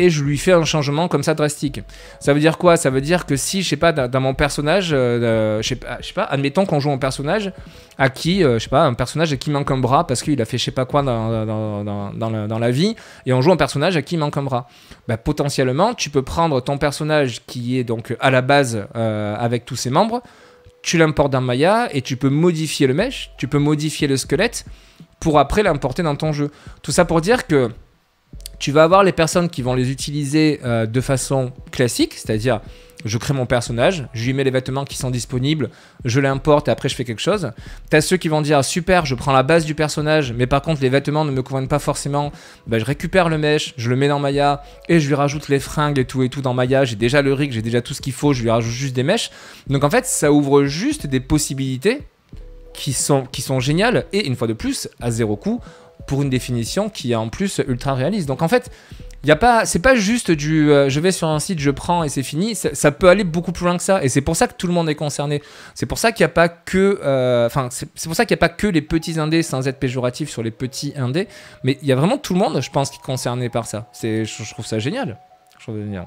et je lui fais un changement comme ça drastique. Ça veut dire quoi Ça veut dire que si, je sais pas, dans, mon personnage, euh, je, sais pas, sais pas, admettons qu'on joue un personnage à qui, euh, je sais pas, un personnage à qui manque un bras parce qu'il a fait je sais pas quoi dans, dans, la, vie, et on joue un personnage à qui manque un bras. Bah, potentiellement, tu peux prendre ton personnage qui est donc à la base euh, avec tous ses membres, tu l'importes dans Maya et tu peux modifier le mesh, tu peux modifier le squelette pour après l'importer dans ton jeu. Tout ça pour dire que tu vas avoir les personnes qui vont les utiliser euh, de façon classique, c'est-à-dire je crée mon personnage, je lui mets les vêtements qui sont disponibles, je l'importe et après je fais quelque chose. Tu as ceux qui vont dire ah, super, je prends la base du personnage, mais par contre les vêtements ne me conviennent pas forcément, bah, je récupère le mèche, je le mets dans Maya et je lui rajoute les fringues et tout et tout dans Maya, j'ai déjà le rig, j'ai déjà tout ce qu'il faut, je lui rajoute juste des mèches. Donc en fait, ça ouvre juste des possibilités qui sont, qui sont géniales et une fois de plus, à zéro coût, pour une définition qui est en plus ultra réaliste. Donc en fait, il y a pas, c'est pas juste du euh, je vais sur un site, je prends et c'est fini. Ça, peut aller beaucoup plus loin que ça. Et c'est pour ça que tout le monde est concerné. C'est pour ça qu'il n'y a pas que, euh, enfin, c'est pour ça qu'il a pas que les petits indés sans être péjoratif sur les petits indés. Mais il y a vraiment tout le monde, je pense, qui est concerné par ça. C'est, je, je trouve ça génial. Je trouve ça génial.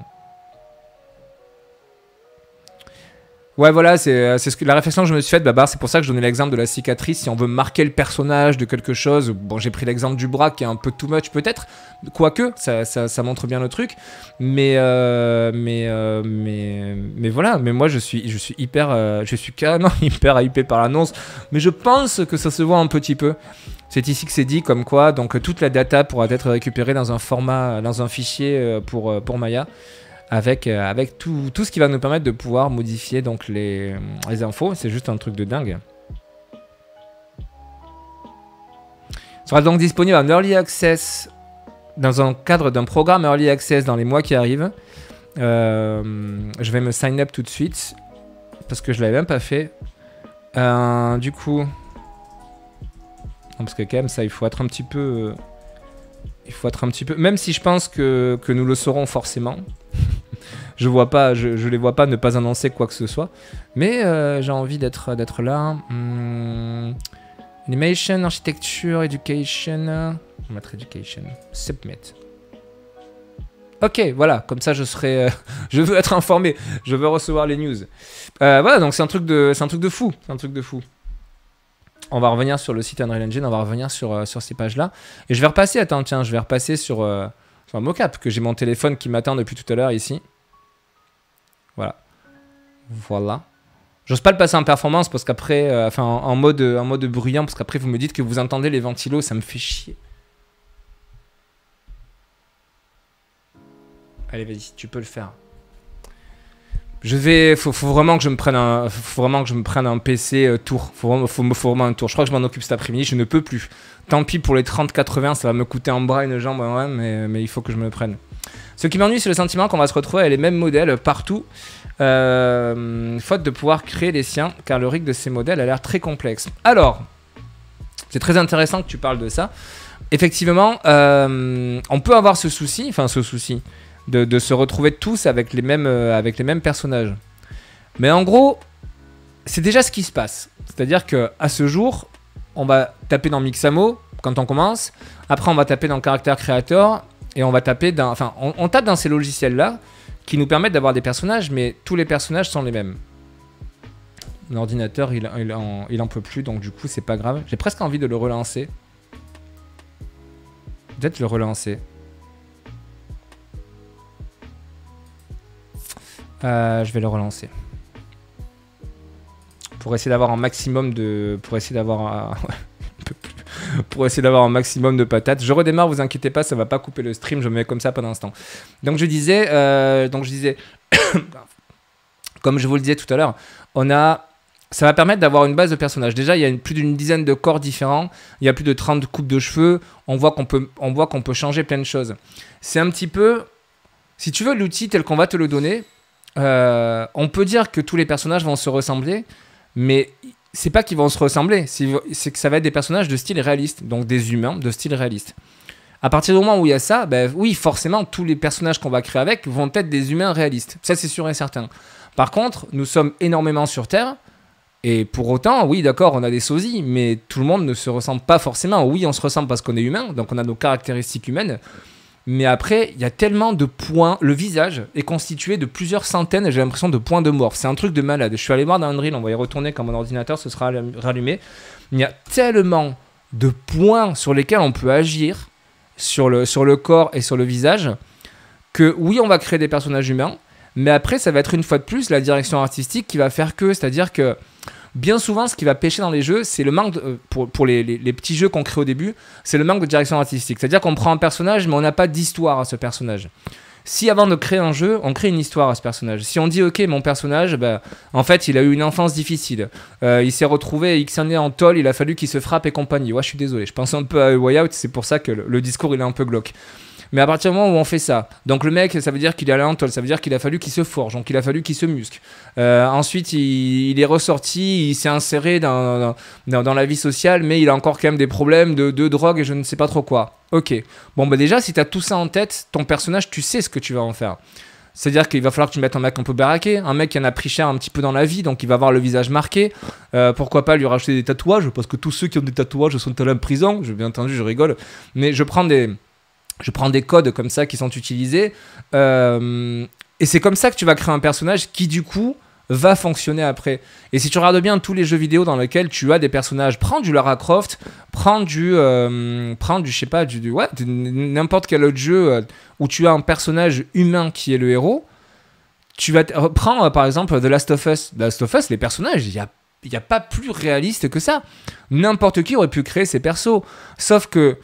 Ouais, voilà, euh, c'est ce que la réflexion que je me suis faite, C'est pour ça que je donnais l'exemple de la cicatrice. Si on veut marquer le personnage de quelque chose, bon, j'ai pris l'exemple du bras qui est un peu too much, peut-être. Quoique, ça, ça, montre bien le truc. Mais, euh, mais, euh, mais, mais voilà. Mais moi, je suis, je suis hyper, je suis carrément [LAUGHS] hyper hypé par l'annonce. Mais je pense que ça se voit un petit peu. C'est ici que c'est dit, comme quoi, donc toute la data pourra être récupérée dans un format, dans un fichier pour, pour Maya avec, euh, avec tout, tout, ce qui va nous permettre de pouvoir modifier donc les, infos. C'est juste un truc de dingue. sera donc disponible en Early Access dans un cadre d'un programme Early Access dans les mois qui arrivent. Euh, je vais me sign up tout de suite parce que je l'avais même pas fait. Euh, du coup, parce que quand même ça, il faut être un petit peu il faut être un petit peu. Même si je pense que, que nous le saurons forcément. [LAUGHS] je vois pas, je, les vois pas ne pas annoncer quoi que ce soit. Mais euh, j'ai envie d'être d'être là. Hmm. Animation, architecture, education. On va mettre education. Submit. Ok, voilà, comme ça je serai. Euh, [LAUGHS] je veux être informé, je veux recevoir les news. Euh, voilà, donc c'est un truc de, c'est un truc de fou, c'est un truc de fou on va revenir sur le site Unreal Engine, on va revenir sur, euh, sur ces pages-là. Et je vais repasser, attends, tiens, je vais repasser sur, un euh, sur un que j'ai mon téléphone qui m'attend depuis tout à l'heure ici. Voilà. Voilà. J'ose pas le passer en performance parce qu'après, euh, enfin mode, en mode bruyant, parce qu'après vous me dites que vous entendez les ventilos, ça me fait chier. Allez, vas-y, tu peux le faire. Je vais, faut, faut, vraiment que je me prenne un, vraiment que je me prenne un PC euh, tour. Faut, faut, vraiment un tour. Je crois que je m'en occupe cet après-midi. Je ne peux plus. Tant pis pour les 30-80, ça va me coûter un bras, et une jambe, mais, mais il faut que je me prenne. Ce qui m'ennuie, c'est le sentiment qu'on va se retrouver avec les mêmes modèles partout, euh, faute de pouvoir créer les siens, car le rig de ces modèles a l'air très complexe. Alors, c'est très intéressant que tu parles de ça. Effectivement, euh, on peut avoir ce souci, enfin ce souci de, se retrouver tous avec les mêmes, euh, avec les mêmes personnages. Mais en gros, c'est déjà ce qui se passe. C'est-à-dire que à ce jour, on va taper dans Mixamo quand on commence. Après, on va taper dans Character Creator et on va taper dans, enfin, on, tape dans ces logiciels-là qui nous permettent d'avoir des personnages, mais tous les personnages sont les mêmes. L'ordinateur, il, il, il en peut plus, donc du coup, c'est pas grave. J'ai presque envie de le relancer. Peut-être le relancer. Euh, je vais le relancer. Pour essayer d'avoir un maximum de... Pour essayer d'avoir... Un... [LAUGHS] pour essayer d'avoir un maximum de patates. Je redémarre, vous inquiétez pas, ça va pas couper le stream, je me mets comme ça pendant un instant. Donc je disais, euh, donc je disais, [COUGHS] comme je vous le disais tout à l'heure, on a, ça va permettre d'avoir une base de personnages. Déjà, il y a plus d'une dizaine de corps différents, il y a plus de 30 coupes de cheveux, on voit qu'on peut, on voit qu'on peut changer plein de choses. C'est un petit peu, si tu veux, l'outil tel qu'on va te le donner, euh, on peut dire que tous les personnages vont se ressembler, mais c'est pas qu'ils vont se ressembler, c'est que ça va être des personnages de style réaliste, donc des humains de style réaliste. À partir du moment où il y a ça, ben oui, forcément, tous les personnages qu'on va créer avec vont être des humains réalistes. Ça, c'est sûr et certain. Par contre, nous sommes énormément sur Terre, et pour autant, oui, d'accord, on a des sosies, mais tout le monde ne se ressemble pas forcément. Oui, on se ressemble parce qu'on est humain, donc on a nos caractéristiques humaines, mais après, il y a tellement de points. Le visage est constitué de plusieurs centaines, j'ai l'impression, de points de mort. C'est un truc de malade. Je suis allé voir dans Unreal, on va y retourner quand mon ordinateur se sera rallumé. Il y a tellement de points sur lesquels on peut agir, sur le, sur le corps et sur le visage, que oui, on va créer des personnages humains, mais après, ça va être une fois de plus la direction artistique qui va faire que. C'est-à-dire que bien souvent, ce qui va pêcher dans les jeux, c'est le manque, euh, pour, les, petits jeux qu'on crée au début, c'est le manque de direction artistique. C'est-à-dire qu'on prend un personnage, mais on n'a pas d'histoire à ce personnage. Si avant de créer un jeu, on crée une histoire à ce personnage. Si on dit ok mon personnage, bah, en fait il a eu une enfance difficile, euh, il s'est retrouvé X années en toll il a fallu qu'il se frappe et compagnie. Ouais je suis désolé, je pense un peu à Way Out, c'est pour ça que le, discours il est un peu glauque. Mais à partir du moment où on fait ça, donc le mec, ça veut dire qu'il est allé en toile, ça veut dire qu'il a fallu qu'il se forge, donc il a fallu qu'il se musque. Euh, ensuite, il, est ressorti, il s'est inséré dans, dans, la vie sociale, mais il a encore quand même des problèmes de, de drogue et je ne sais pas trop quoi. Ok. Bon, bah déjà, si tu as tout ça en tête, ton personnage, tu sais ce que tu vas en faire. C'est-à-dire qu'il va falloir que tu mettes un mec un peu baraqué, un mec qui en a pris cher un petit peu dans la vie, donc il va avoir le visage marqué. Euh, pourquoi pas lui racheter des tatouages, parce que tous ceux qui ont des tatouages sont allés en prison. bien entendu, je rigole. Mais je prends des, je prends des codes comme ça qui sont utilisés. Euh, et c'est comme ça que tu vas créer un personnage qui, du coup, va fonctionner après. Et si tu regardes bien tous les jeux vidéo dans lesquels tu as des personnages, prends du Lara Croft, prends du, euh, prends du, je sais pas, du, ouais, n'importe quel autre jeu euh, où tu as un personnage humain qui est le héros. Tu vas prends par exemple The Last of Us. The Last of Us, les personnages, il y a il n'y a pas plus réaliste que ça. N'importe qui aurait pu créer ces persos. Sauf que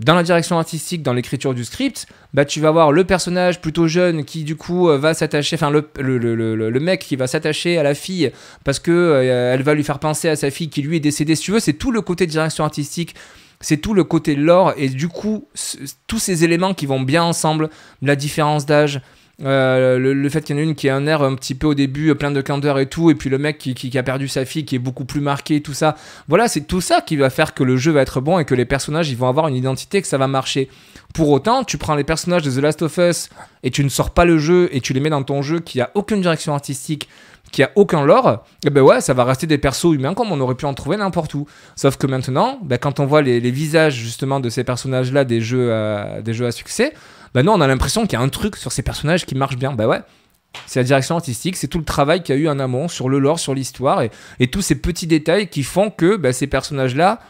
dans la direction artistique, dans l'écriture du script, bah tu vas voir le personnage plutôt jeune qui du coup euh, va s'attacher, enfin le, le, mec qui va s'attacher à la fille parce que euh, elle va lui faire penser à sa fille qui lui est décédée. Si tu veux, c'est tout le côté de direction artistique c'est tout le côté lore et du coup tous ces éléments qui vont bien ensemble, la différence d'âge, euh, le, fait qu'il y en ait une qui a un air un petit peu au début euh, plein de candeur et tout, et puis le mec qui, a perdu sa fille qui est beaucoup plus marqué, tout ça. Voilà, c'est tout ça qui va faire que le jeu va être bon et que les personnages ils vont avoir une identité, que ça va marcher. Pour autant, tu prends les personnages de The Last of Us et tu ne sors pas le jeu et tu les mets dans ton jeu qui a aucune direction artistique, qui a aucun lore, et eh ben ouais, ça va rester des persos humains comme on aurait pu en trouver n'importe où. Sauf que maintenant, ben, quand on voit les, visages justement de ces personnages-là des des jeux à succès, bah non, on a l'impression qu'il y a un truc sur ces personnages qui marche bien. Bah ouais. C'est la direction artistique, c'est tout le travail qu'il y a eu en amont sur le lore, sur l'histoire et, tous ces petits détails qui font que bah, ces personnages-là,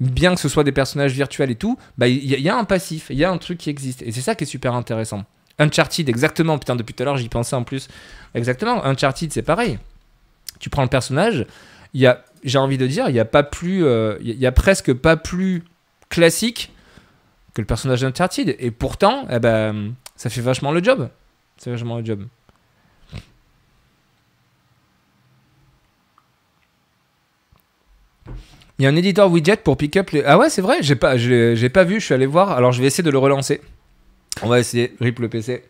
bien que ce soit des personnages virtuels et tout, bah, il y, y, a un passif, il y a un truc qui existe. Et c'est ça qui est super intéressant. Uncharted, exactement. Putain, depuis tout à l'heure, j'y pensais en plus. Exactement. Uncharted, c'est pareil. Tu prends le personnage, j'ai envie de dire, il n'y a pas plus, euh, il y a presque pas plus classique que le personnage d'Uncharted. Et pourtant, eh ben, ça fait vachement le job. C'est vachement le job. Il y a un éditeur widget pour pick up les... Ah ouais, c'est vrai, j'ai pas, j'ai pas vu, je suis allé voir, alors je vais essayer de le relancer. On va essayer, rip le PC.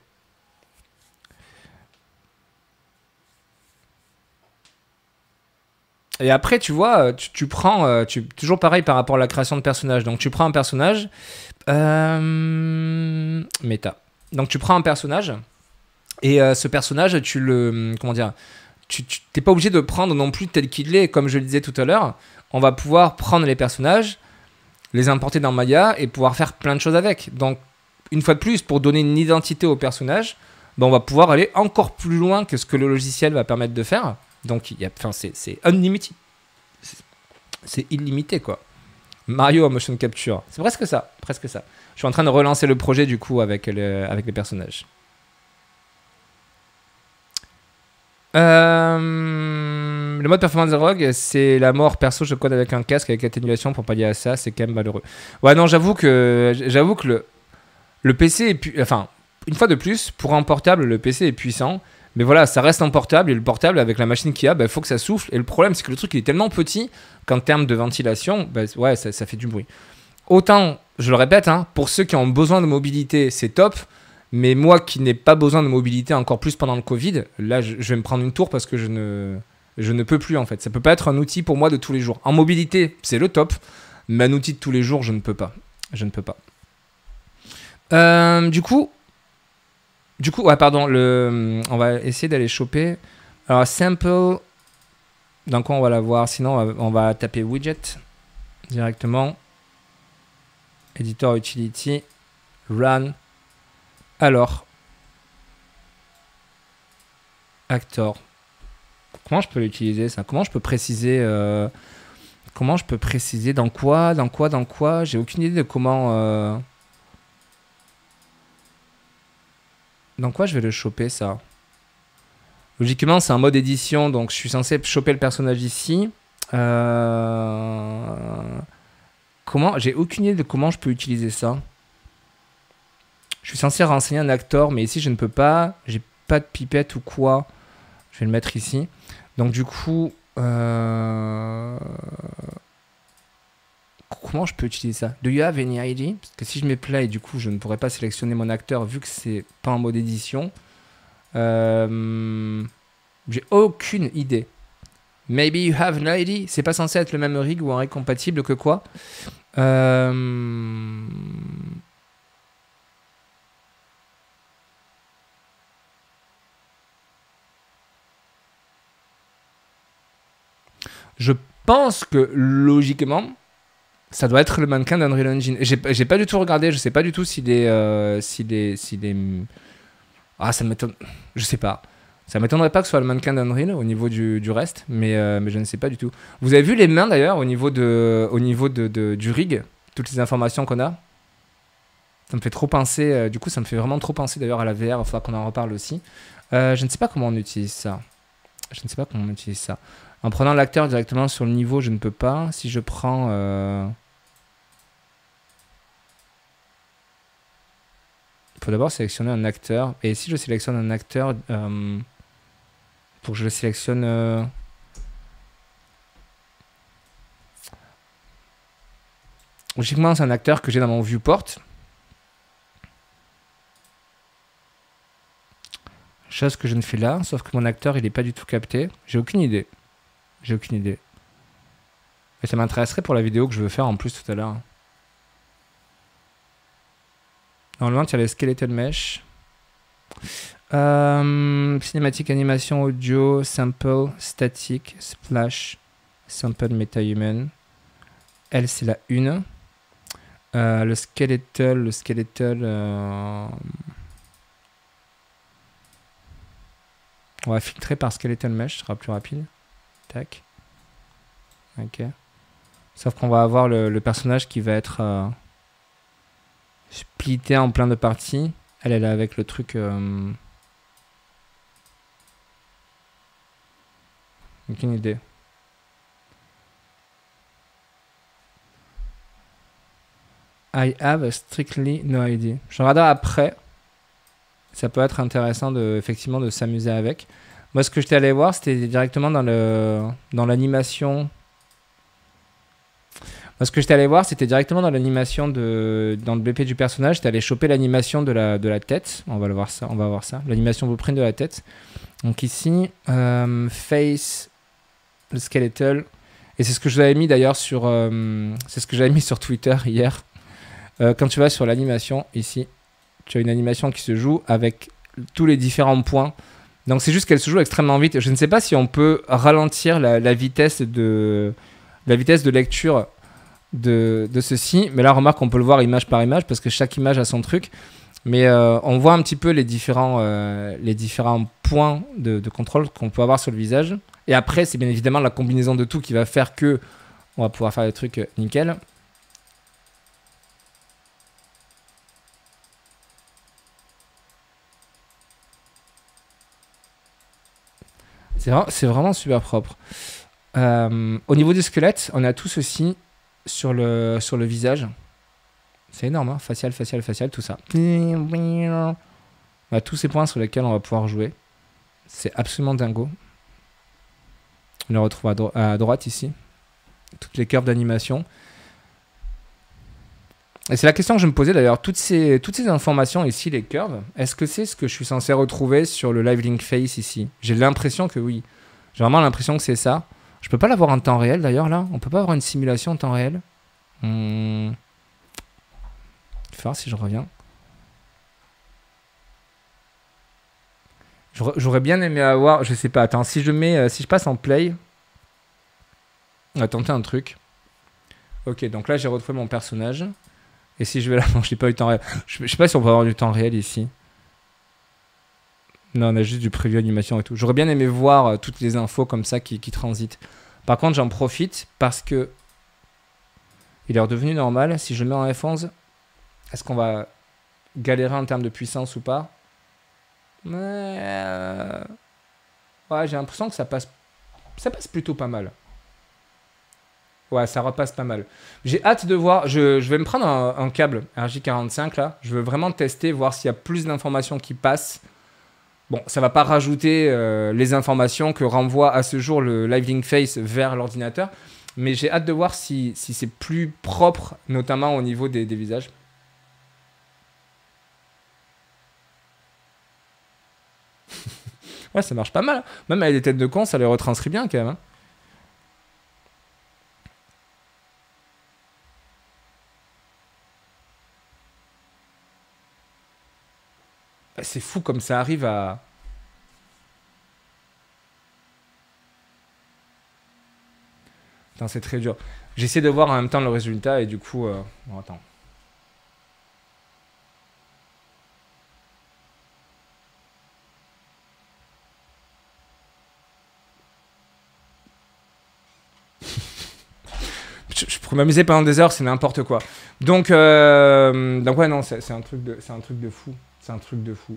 Et après, tu vois, euh, tu, prends, euh, toujours pareil par rapport à la création de personnages. Donc, tu prends un personnage, euh, Donc, tu prends un personnage, et euh, ce personnage, tu le, comment dire, tu t'es pas obligé de prendre non plus tel qu'il est. Comme je le disais tout à l'heure, on va pouvoir prendre les personnages, les importer dans Maya et pouvoir faire plein de choses avec. Donc, une fois de plus, pour donner une identité au personnage, ben, on va pouvoir aller encore plus loin que ce que le logiciel va permettre de faire. Donc, il c'est unlimited. C'est illimité, quoi. Mario en motion capture. C'est presque ça, presque ça. Je suis en train de relancer le projet, du coup, avec, les personnages. Euh, le mode performance de Rogue, c'est la mort perso, je code avec un casque, avec atténuation pour pas pallier à ça, c'est quand même malheureux. Ouais, non, j'avoue que, j'avoue que le, le PC est pu, Enfin, une fois de plus, pour un portable, le PC est puissant, mais voilà, ça reste un portable et le portable, avec la machine qu'il a, il bah, faut que ça souffle. Et le problème, c'est que le truc, il est tellement petit qu'en termes de ventilation, bah, ouais, ça, fait du bruit. Autant, je le répète, hein, pour ceux qui ont besoin de mobilité, c'est top. Mais moi qui n'ai pas besoin de mobilité encore plus pendant le Covid, là, je, vais me prendre une tour parce que je ne, je ne peux plus en fait. Ça peut pas être un outil pour moi de tous les jours. En mobilité, c'est le top. Mais un outil de tous les jours, je ne peux pas. Je ne peux pas. Euh, du coup, du coup, ouais, pardon, le, hum, on va essayer d'aller choper. Alors, sample, dans quoi on va la voir Sinon, on va, taper widget directement. Editor utility, run. Alors, actor. Comment je peux l'utiliser ça Comment je peux préciser euh, Comment je peux préciser dans quoi Dans quoi Dans quoi J'ai aucune idée de comment. Euh, Dans quoi je vais le choper ça Logiquement, c'est un mode édition, donc je suis censé choper le personnage ici. Euh, comment J'ai aucune idée de comment je peux utiliser ça. Je suis censé renseigner un acteur, mais ici je ne peux pas. J'ai pas de pipette ou quoi. Je vais le mettre ici. Donc du coup, euh, comment je peux utiliser ça Do you have any ID Parce que si je mets play, du coup, je ne pourrais pas sélectionner mon acteur vu que c'est pas en mode édition. Euh, j'ai aucune idée. Maybe you have an ID C'est pas censé être le même rig ou un rig compatible que quoi euh, Je pense que logiquement, ça doit être le mannequin d'Unreal Engine. J'ai pas du tout regardé, je sais pas du tout si est. Euh, est, Ah, ça m'étonne. Je sais pas. Ça m'étonnerait pas que ce soit le mannequin d'Unreal au niveau du, reste, euh, mais, je ne sais pas du tout. Vous avez vu les mains d'ailleurs au niveau, de, au niveau du rig Toutes les informations qu'on a Ça me fait trop penser. Euh, du coup, ça me fait vraiment trop penser d'ailleurs à la VR, il faudra qu'on en reparle aussi. je ne sais pas comment on utilise ça. Je ne sais pas comment on utilise ça. En prenant l'acteur directement sur le niveau, je ne peux pas. Si je prends... Euh, il faut d'abord sélectionner un acteur. Et si je sélectionne un acteur... Euh, pour que je le sélectionne... Euh, logiquement, c'est un acteur que j'ai dans mon viewport. Chose que je ne fais là, sauf que mon acteur, il n'est pas du tout capté. J'ai aucune idée. J'ai aucune idée. Et ça m'intéresserait pour la vidéo que je veux faire en plus tout à l'heure. Normalement, tu as les Skeletal mesh. Euh, cinématique, animation, audio, sample, statique, splash, sample human. Elle, c'est la une. Euh, le skeletal, le skeletal. Euh, On va filtrer par le mesh, ce sera plus rapide. Tac. Ok. Sauf qu'on va avoir le, personnage qui va être euh, splitté en plein de parties. Elle, est là avec le truc... Euh... Aucune idée. I have strictly no idea. Je regarde après ça peut être intéressant de, effectivement de s'amuser avec. Moi, ce que j'étais allé voir, c'était directement dans le dans l'animation. Moi, ce que j'étais allé voir, c'était directement dans l'animation de dans le BP du personnage. J'étais allé choper l'animation de la de la tête. On va le voir ça. On va voir ça. L'animation de la tête. Donc ici, euh, face le skeletal. Et c'est ce que j'avais mis d'ailleurs sur euh, c'est ce que j'avais mis sur Twitter hier. Euh, quand tu vas sur l'animation ici, tu as une animation qui se joue avec tous les différents points. Donc c'est juste qu'elle se joue extrêmement vite. Je ne sais pas si on peut ralentir la, vitesse de la vitesse de lecture de, ceci, mais là remarque on peut le voir image par image parce que chaque image a son truc. Mais euh, on voit un petit peu les différents, euh, les différents points de, contrôle qu'on peut avoir sur le visage. Et après, c'est bien évidemment la combinaison de tout qui va faire que on va pouvoir faire des trucs euh, nickel. C'est vraiment, super propre. Euh, au niveau du squelettes, on a tout ceci sur le, visage. C'est énorme, hein. facial, facial, facial, tout ça. On a tous ces points sur lesquels on va pouvoir jouer. C'est absolument dingo. On le retrouve à, à droite ici. Toutes les curves d'animation. Et c'est la question que je me posais d'ailleurs. Toutes ces, toutes ces informations ici, les curves, est-ce que c'est ce que je suis censé retrouver sur le Live Link Face ici J'ai l'impression que oui. J'ai vraiment l'impression que c'est ça. Je peux pas l'avoir en temps réel d'ailleurs là. On peut pas avoir une simulation en temps réel. Je vais voir si je reviens. J'aurais bien aimé avoir, je sais pas, attends, si je mets, euh, si je passe en play, on va tenter un truc. Ok, donc là j'ai retrouvé mon personnage. Et si je vais là, [LAUGHS] manger, je n'ai pas eu temps réel. Je, sais pas si on va avoir du temps réel ici. Non, on a juste du preview animation et tout. J'aurais bien aimé voir euh, toutes les infos comme ça qui, transitent. Par contre, j'en profite parce que il est redevenu normal. Si je le mets en F11, est-ce qu'on va galérer en termes de puissance ou pas euh, Ouais, j'ai l'impression que ça passe, ça passe plutôt pas mal. Ouais, ça repasse pas mal. J'ai hâte de voir. Je, vais me prendre un, câble RJ45 là. Je veux vraiment tester, voir s'il y a plus d'informations qui passent. Bon, ça va pas rajouter euh, les informations que renvoie à ce jour le Live Face vers l'ordinateur. Mais j'ai hâte de voir si, c'est plus propre, notamment au niveau des, des visages. [LAUGHS] ouais, ça marche pas mal. Hein. Même avec des têtes de con, ça les retranscrit bien quand même. Hein. c'est fou comme ça arrive à. Putain, c'est très dur. J'essaie de voir en même temps le résultat et du coup. Euh... Bon, attends. [LAUGHS] je, pourrais m'amuser pendant des heures, c'est n'importe quoi. Donc, euh, donc ouais, non, c'est un truc c'est un truc de fou. C'est un truc de fou.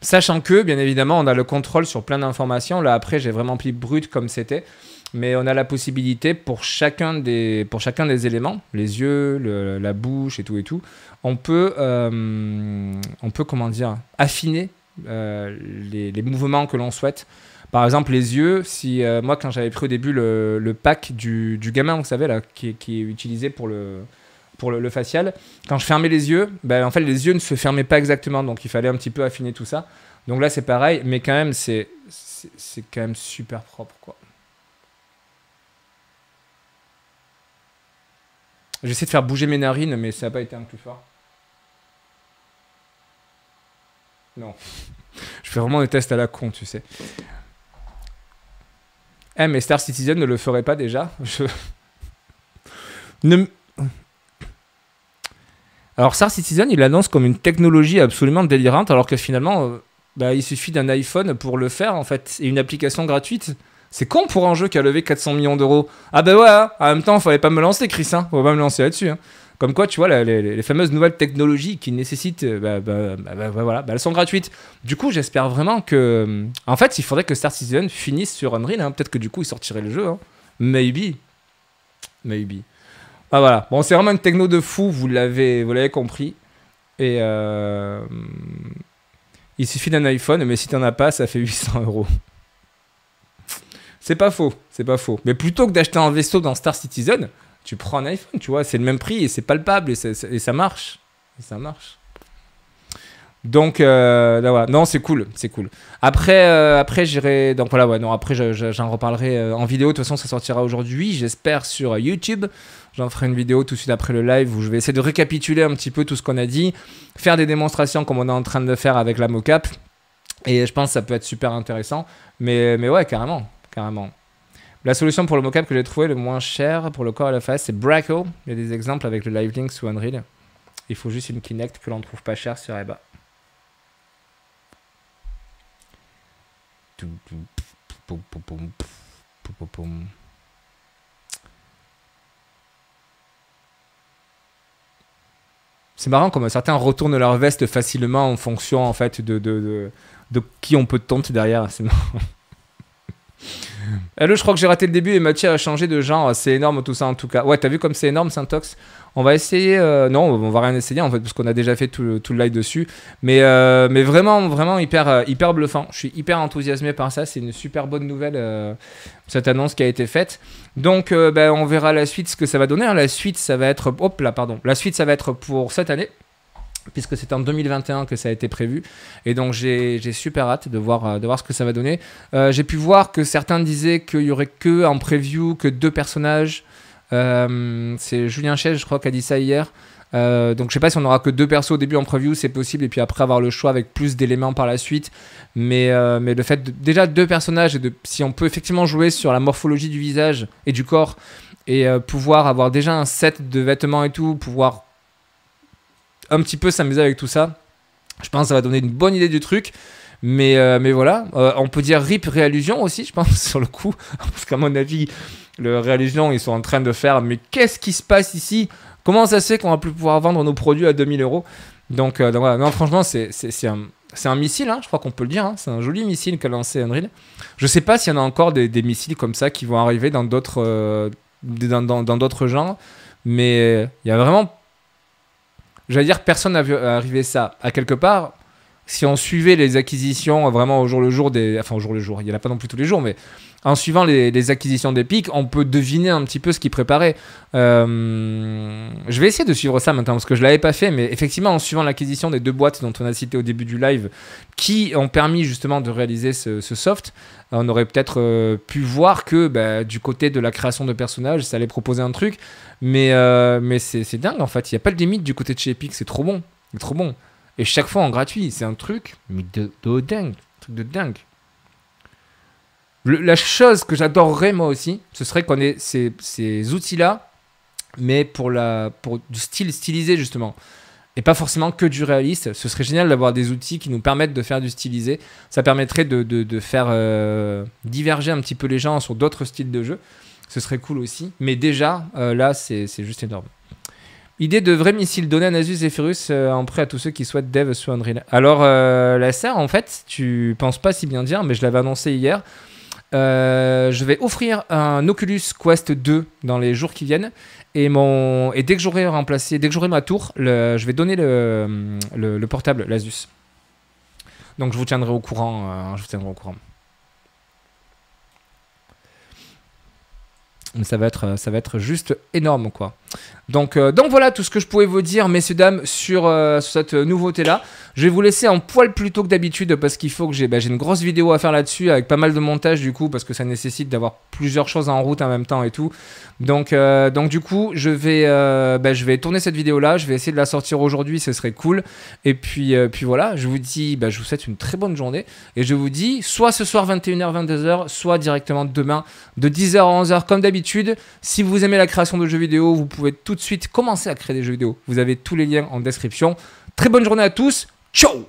Sachant que, bien évidemment, on a le contrôle sur plein d'informations. Là, après, j'ai vraiment pris brut comme c'était. Mais on a la possibilité pour chacun des, pour chacun des éléments, les yeux, la bouche et tout et tout, on peut, euh, on peut comment dire, affiner euh, les, mouvements que l'on souhaite. Par exemple, les yeux, si euh, moi, quand j'avais pris au début le, pack du, gamin, vous savez, là, qui, est utilisé pour le, pour le, facial, quand je fermais les yeux, ben, en fait, les yeux ne se fermaient pas exactement, donc il fallait un petit peu affiner tout ça. Donc là, c'est pareil, mais quand même, c'est quand même super propre, quoi. J'essaie de faire bouger mes narines, mais ça n'a pas été un plus fort. Non. [LAUGHS] Je fais vraiment des tests à la con, tu sais. Eh, mais Star Citizen ne le ferait pas déjà Alors, Star Citizen, il l'annonce comme une technologie absolument délirante, alors que finalement, euh, bah, il suffit d'un iPhone pour le faire, en fait, et une application gratuite. C'est con pour un jeu qui a levé 400 millions d'euros. Ah bah ouais, hein. en même temps, il fallait pas me lancer, Chris, hein. faut pas me lancer là-dessus. Hein. Comme quoi, tu vois, les, fameuses nouvelles technologies qui nécessitent, euh, bah, bah, bah, voilà, elles sont gratuites. Du coup, j'espère vraiment que, euh, en fait, il faudrait que Star Citizen finisse sur Unreal. Hein. Peut-être que du coup, il sortirait le jeu. Hein. Maybe, maybe. Ah voilà. Bon, c'est vraiment une techno de fou. Vous l'avez, vous l'avez compris. Et euh, il suffit d'un iPhone, mais si t'en as pas, ça fait 800 euros. C'est pas faux, c'est pas faux. Mais plutôt que d'acheter un vaisseau dans Star Citizen, tu prends un iPhone, tu vois, c'est le même prix et c'est palpable et, ça marche. Et ça marche. Donc euh, non, c'est cool, c'est cool. Après, euh, après j'irai. Donc voilà, ouais, non, après j'en reparlerai euh, en vidéo. De toute façon, ça sortira aujourd'hui, j'espère sur YouTube. J'en ferai une vidéo tout de suite après le live où je vais essayer de récapituler un petit peu tout ce qu'on a dit, faire des démonstrations comme on est en train de faire avec la mocap. Et je pense que ça peut être super intéressant. Mais, mais ouais, carrément, carrément. La solution pour le mocap que j'ai trouvé le moins cher pour le corps à la face, c'est Braco. Il y a des exemples avec le Live Link sous Unreal. Il faut juste une Kinect que l'on trouve pas cher sur EBA. C'est marrant comme certains retournent leur veste facilement en fonction en fait de, qui on peut tenter derrière. C'est marrant. Hello, euh, je crois que j'ai raté le début et Mathieu a changé de genre. C'est énorme tout ça en tout cas. Ouais, t'as vu comme c'est énorme Syntox On va essayer. Euh, non, on va rien essayer en fait parce qu'on a déjà fait tout le, tout live dessus. Mais, euh, mais vraiment, vraiment hyper, hyper bluffant. Je suis hyper enthousiasmé par ça. C'est une super bonne nouvelle cette annonce qui a été faite. Donc, ben, on verra la suite ce que ça va donner. Hein. La suite, ça va être. Hop là, pardon. La suite, ça va être pour cette année puisque c'est en 2021 que ça a été prévu. Et donc j'ai super hâte de voir, euh, de voir ce que ça va donner. Euh, j'ai pu voir que certains disaient qu'il y aurait que en preview que deux personnages. Euh, c'est Julien Chège, je crois, qui a dit ça hier. donc je sais pas si on aura que deux persos au début en preview, c'est possible, et puis après avoir le choix avec plus d'éléments par la suite. Mais, mais le fait déjà deux personnages, et de, si on peut effectivement jouer sur la morphologie du visage et du corps, et pouvoir avoir déjà un set de vêtements et tout, pouvoir un petit peu s'amuser avec tout ça. Je pense que ça va donner une bonne idée du truc. Mais, euh, mais voilà, euh, on peut dire RIP Réallusion aussi, je pense, [LAUGHS] sur le coup. Parce qu'à mon avis, le Réallusion, ils sont en train de faire. Mais qu'est-ce qui se passe ici Comment ça se fait qu'on va plus pouvoir vendre nos produits à 2000 euros euh, donc, voilà, non, franchement, c'est un, missile, hein. je crois qu'on peut le dire. Hein. c'est un joli missile qu'a lancé Unreal. Je sais pas s'il y en a encore des, missiles comme ça qui vont arriver dans d'autres dans, genres, mais il y a vraiment j'allais dire, personne n'a vu arriver ça. À quelque part, si on suivait les acquisitions vraiment au jour le jour des. Enfin, au jour le jour, il n'y en a pas non plus tous les jours, mais en suivant les, acquisitions d'Epic, on peut deviner un petit peu ce qu'ils préparaient. Euh, je vais essayer de suivre ça maintenant parce que je l'avais pas fait, mais effectivement, en suivant l'acquisition des deux boîtes dont on a cité au début du live, qui ont permis justement de réaliser ce, soft, on aurait peut-être euh, pu voir que bah, du côté de la création de personnages, ça allait proposer un truc. Mais, euh, mais c'est dingue en fait, il n'y a pas de limite du côté de chez Epic, c'est trop bon, trop bon. Et chaque fois en gratuit, c'est un truc de, de dingue, un truc de dingue la chose que j'adorerais moi aussi, ce serait qu'on ait ces, outils-là, mais pour, la, du style stylisé justement. Et pas forcément que du réaliste. Ce serait génial d'avoir des outils qui nous permettent de faire du stylisé. Ça permettrait de, faire euh, diverger un petit peu les gens sur d'autres styles de jeu. Ce serait cool aussi. Mais déjà, euh, là, c'est juste énorme. Idée de vrai missile donné à Nasus Zephyrus euh, en prêt à tous ceux qui souhaitent dev sur Unreal. Alors, la serre en fait, tu penses pas si bien dire, mais je l'avais annoncé hier. Euh, je vais offrir un Oculus Quest 2 dans les jours qui viennent. Et, dès que j'aurai remplacé, dès que j'aurai ma tour, je vais donner le, portable, l'Asus. Donc je vous tiendrai au courant. Euh, je au courant. ça va être, ça va être juste énorme, quoi. Donc, euh, donc voilà tout ce que je pouvais vous dire, messieurs, dames, euh, sur, cette nouveauté-là. Je vais vous laisser en poil plus tôt que d'habitude parce qu'il faut que bah, j'ai une grosse vidéo à faire là-dessus avec pas mal de montage du coup parce que ça nécessite d'avoir plusieurs choses en route en même temps et tout. Donc, euh, donc du coup, je vais, bah, je vais tourner cette vidéo-là. Je vais essayer de la sortir aujourd'hui, ce serait cool. Et puis, puis voilà, je vous dis, bah, je vous souhaite une très bonne journée et je vous dis soit ce soir 21h, 22h, soit directement demain de 10h à 11h comme d'habitude. Si vous aimez la création de jeux vidéo, vous pouvez vous pouvez tout de suite commencer à créer des jeux vidéo. Vous avez tous les liens en description. Très bonne journée à tous. Ciao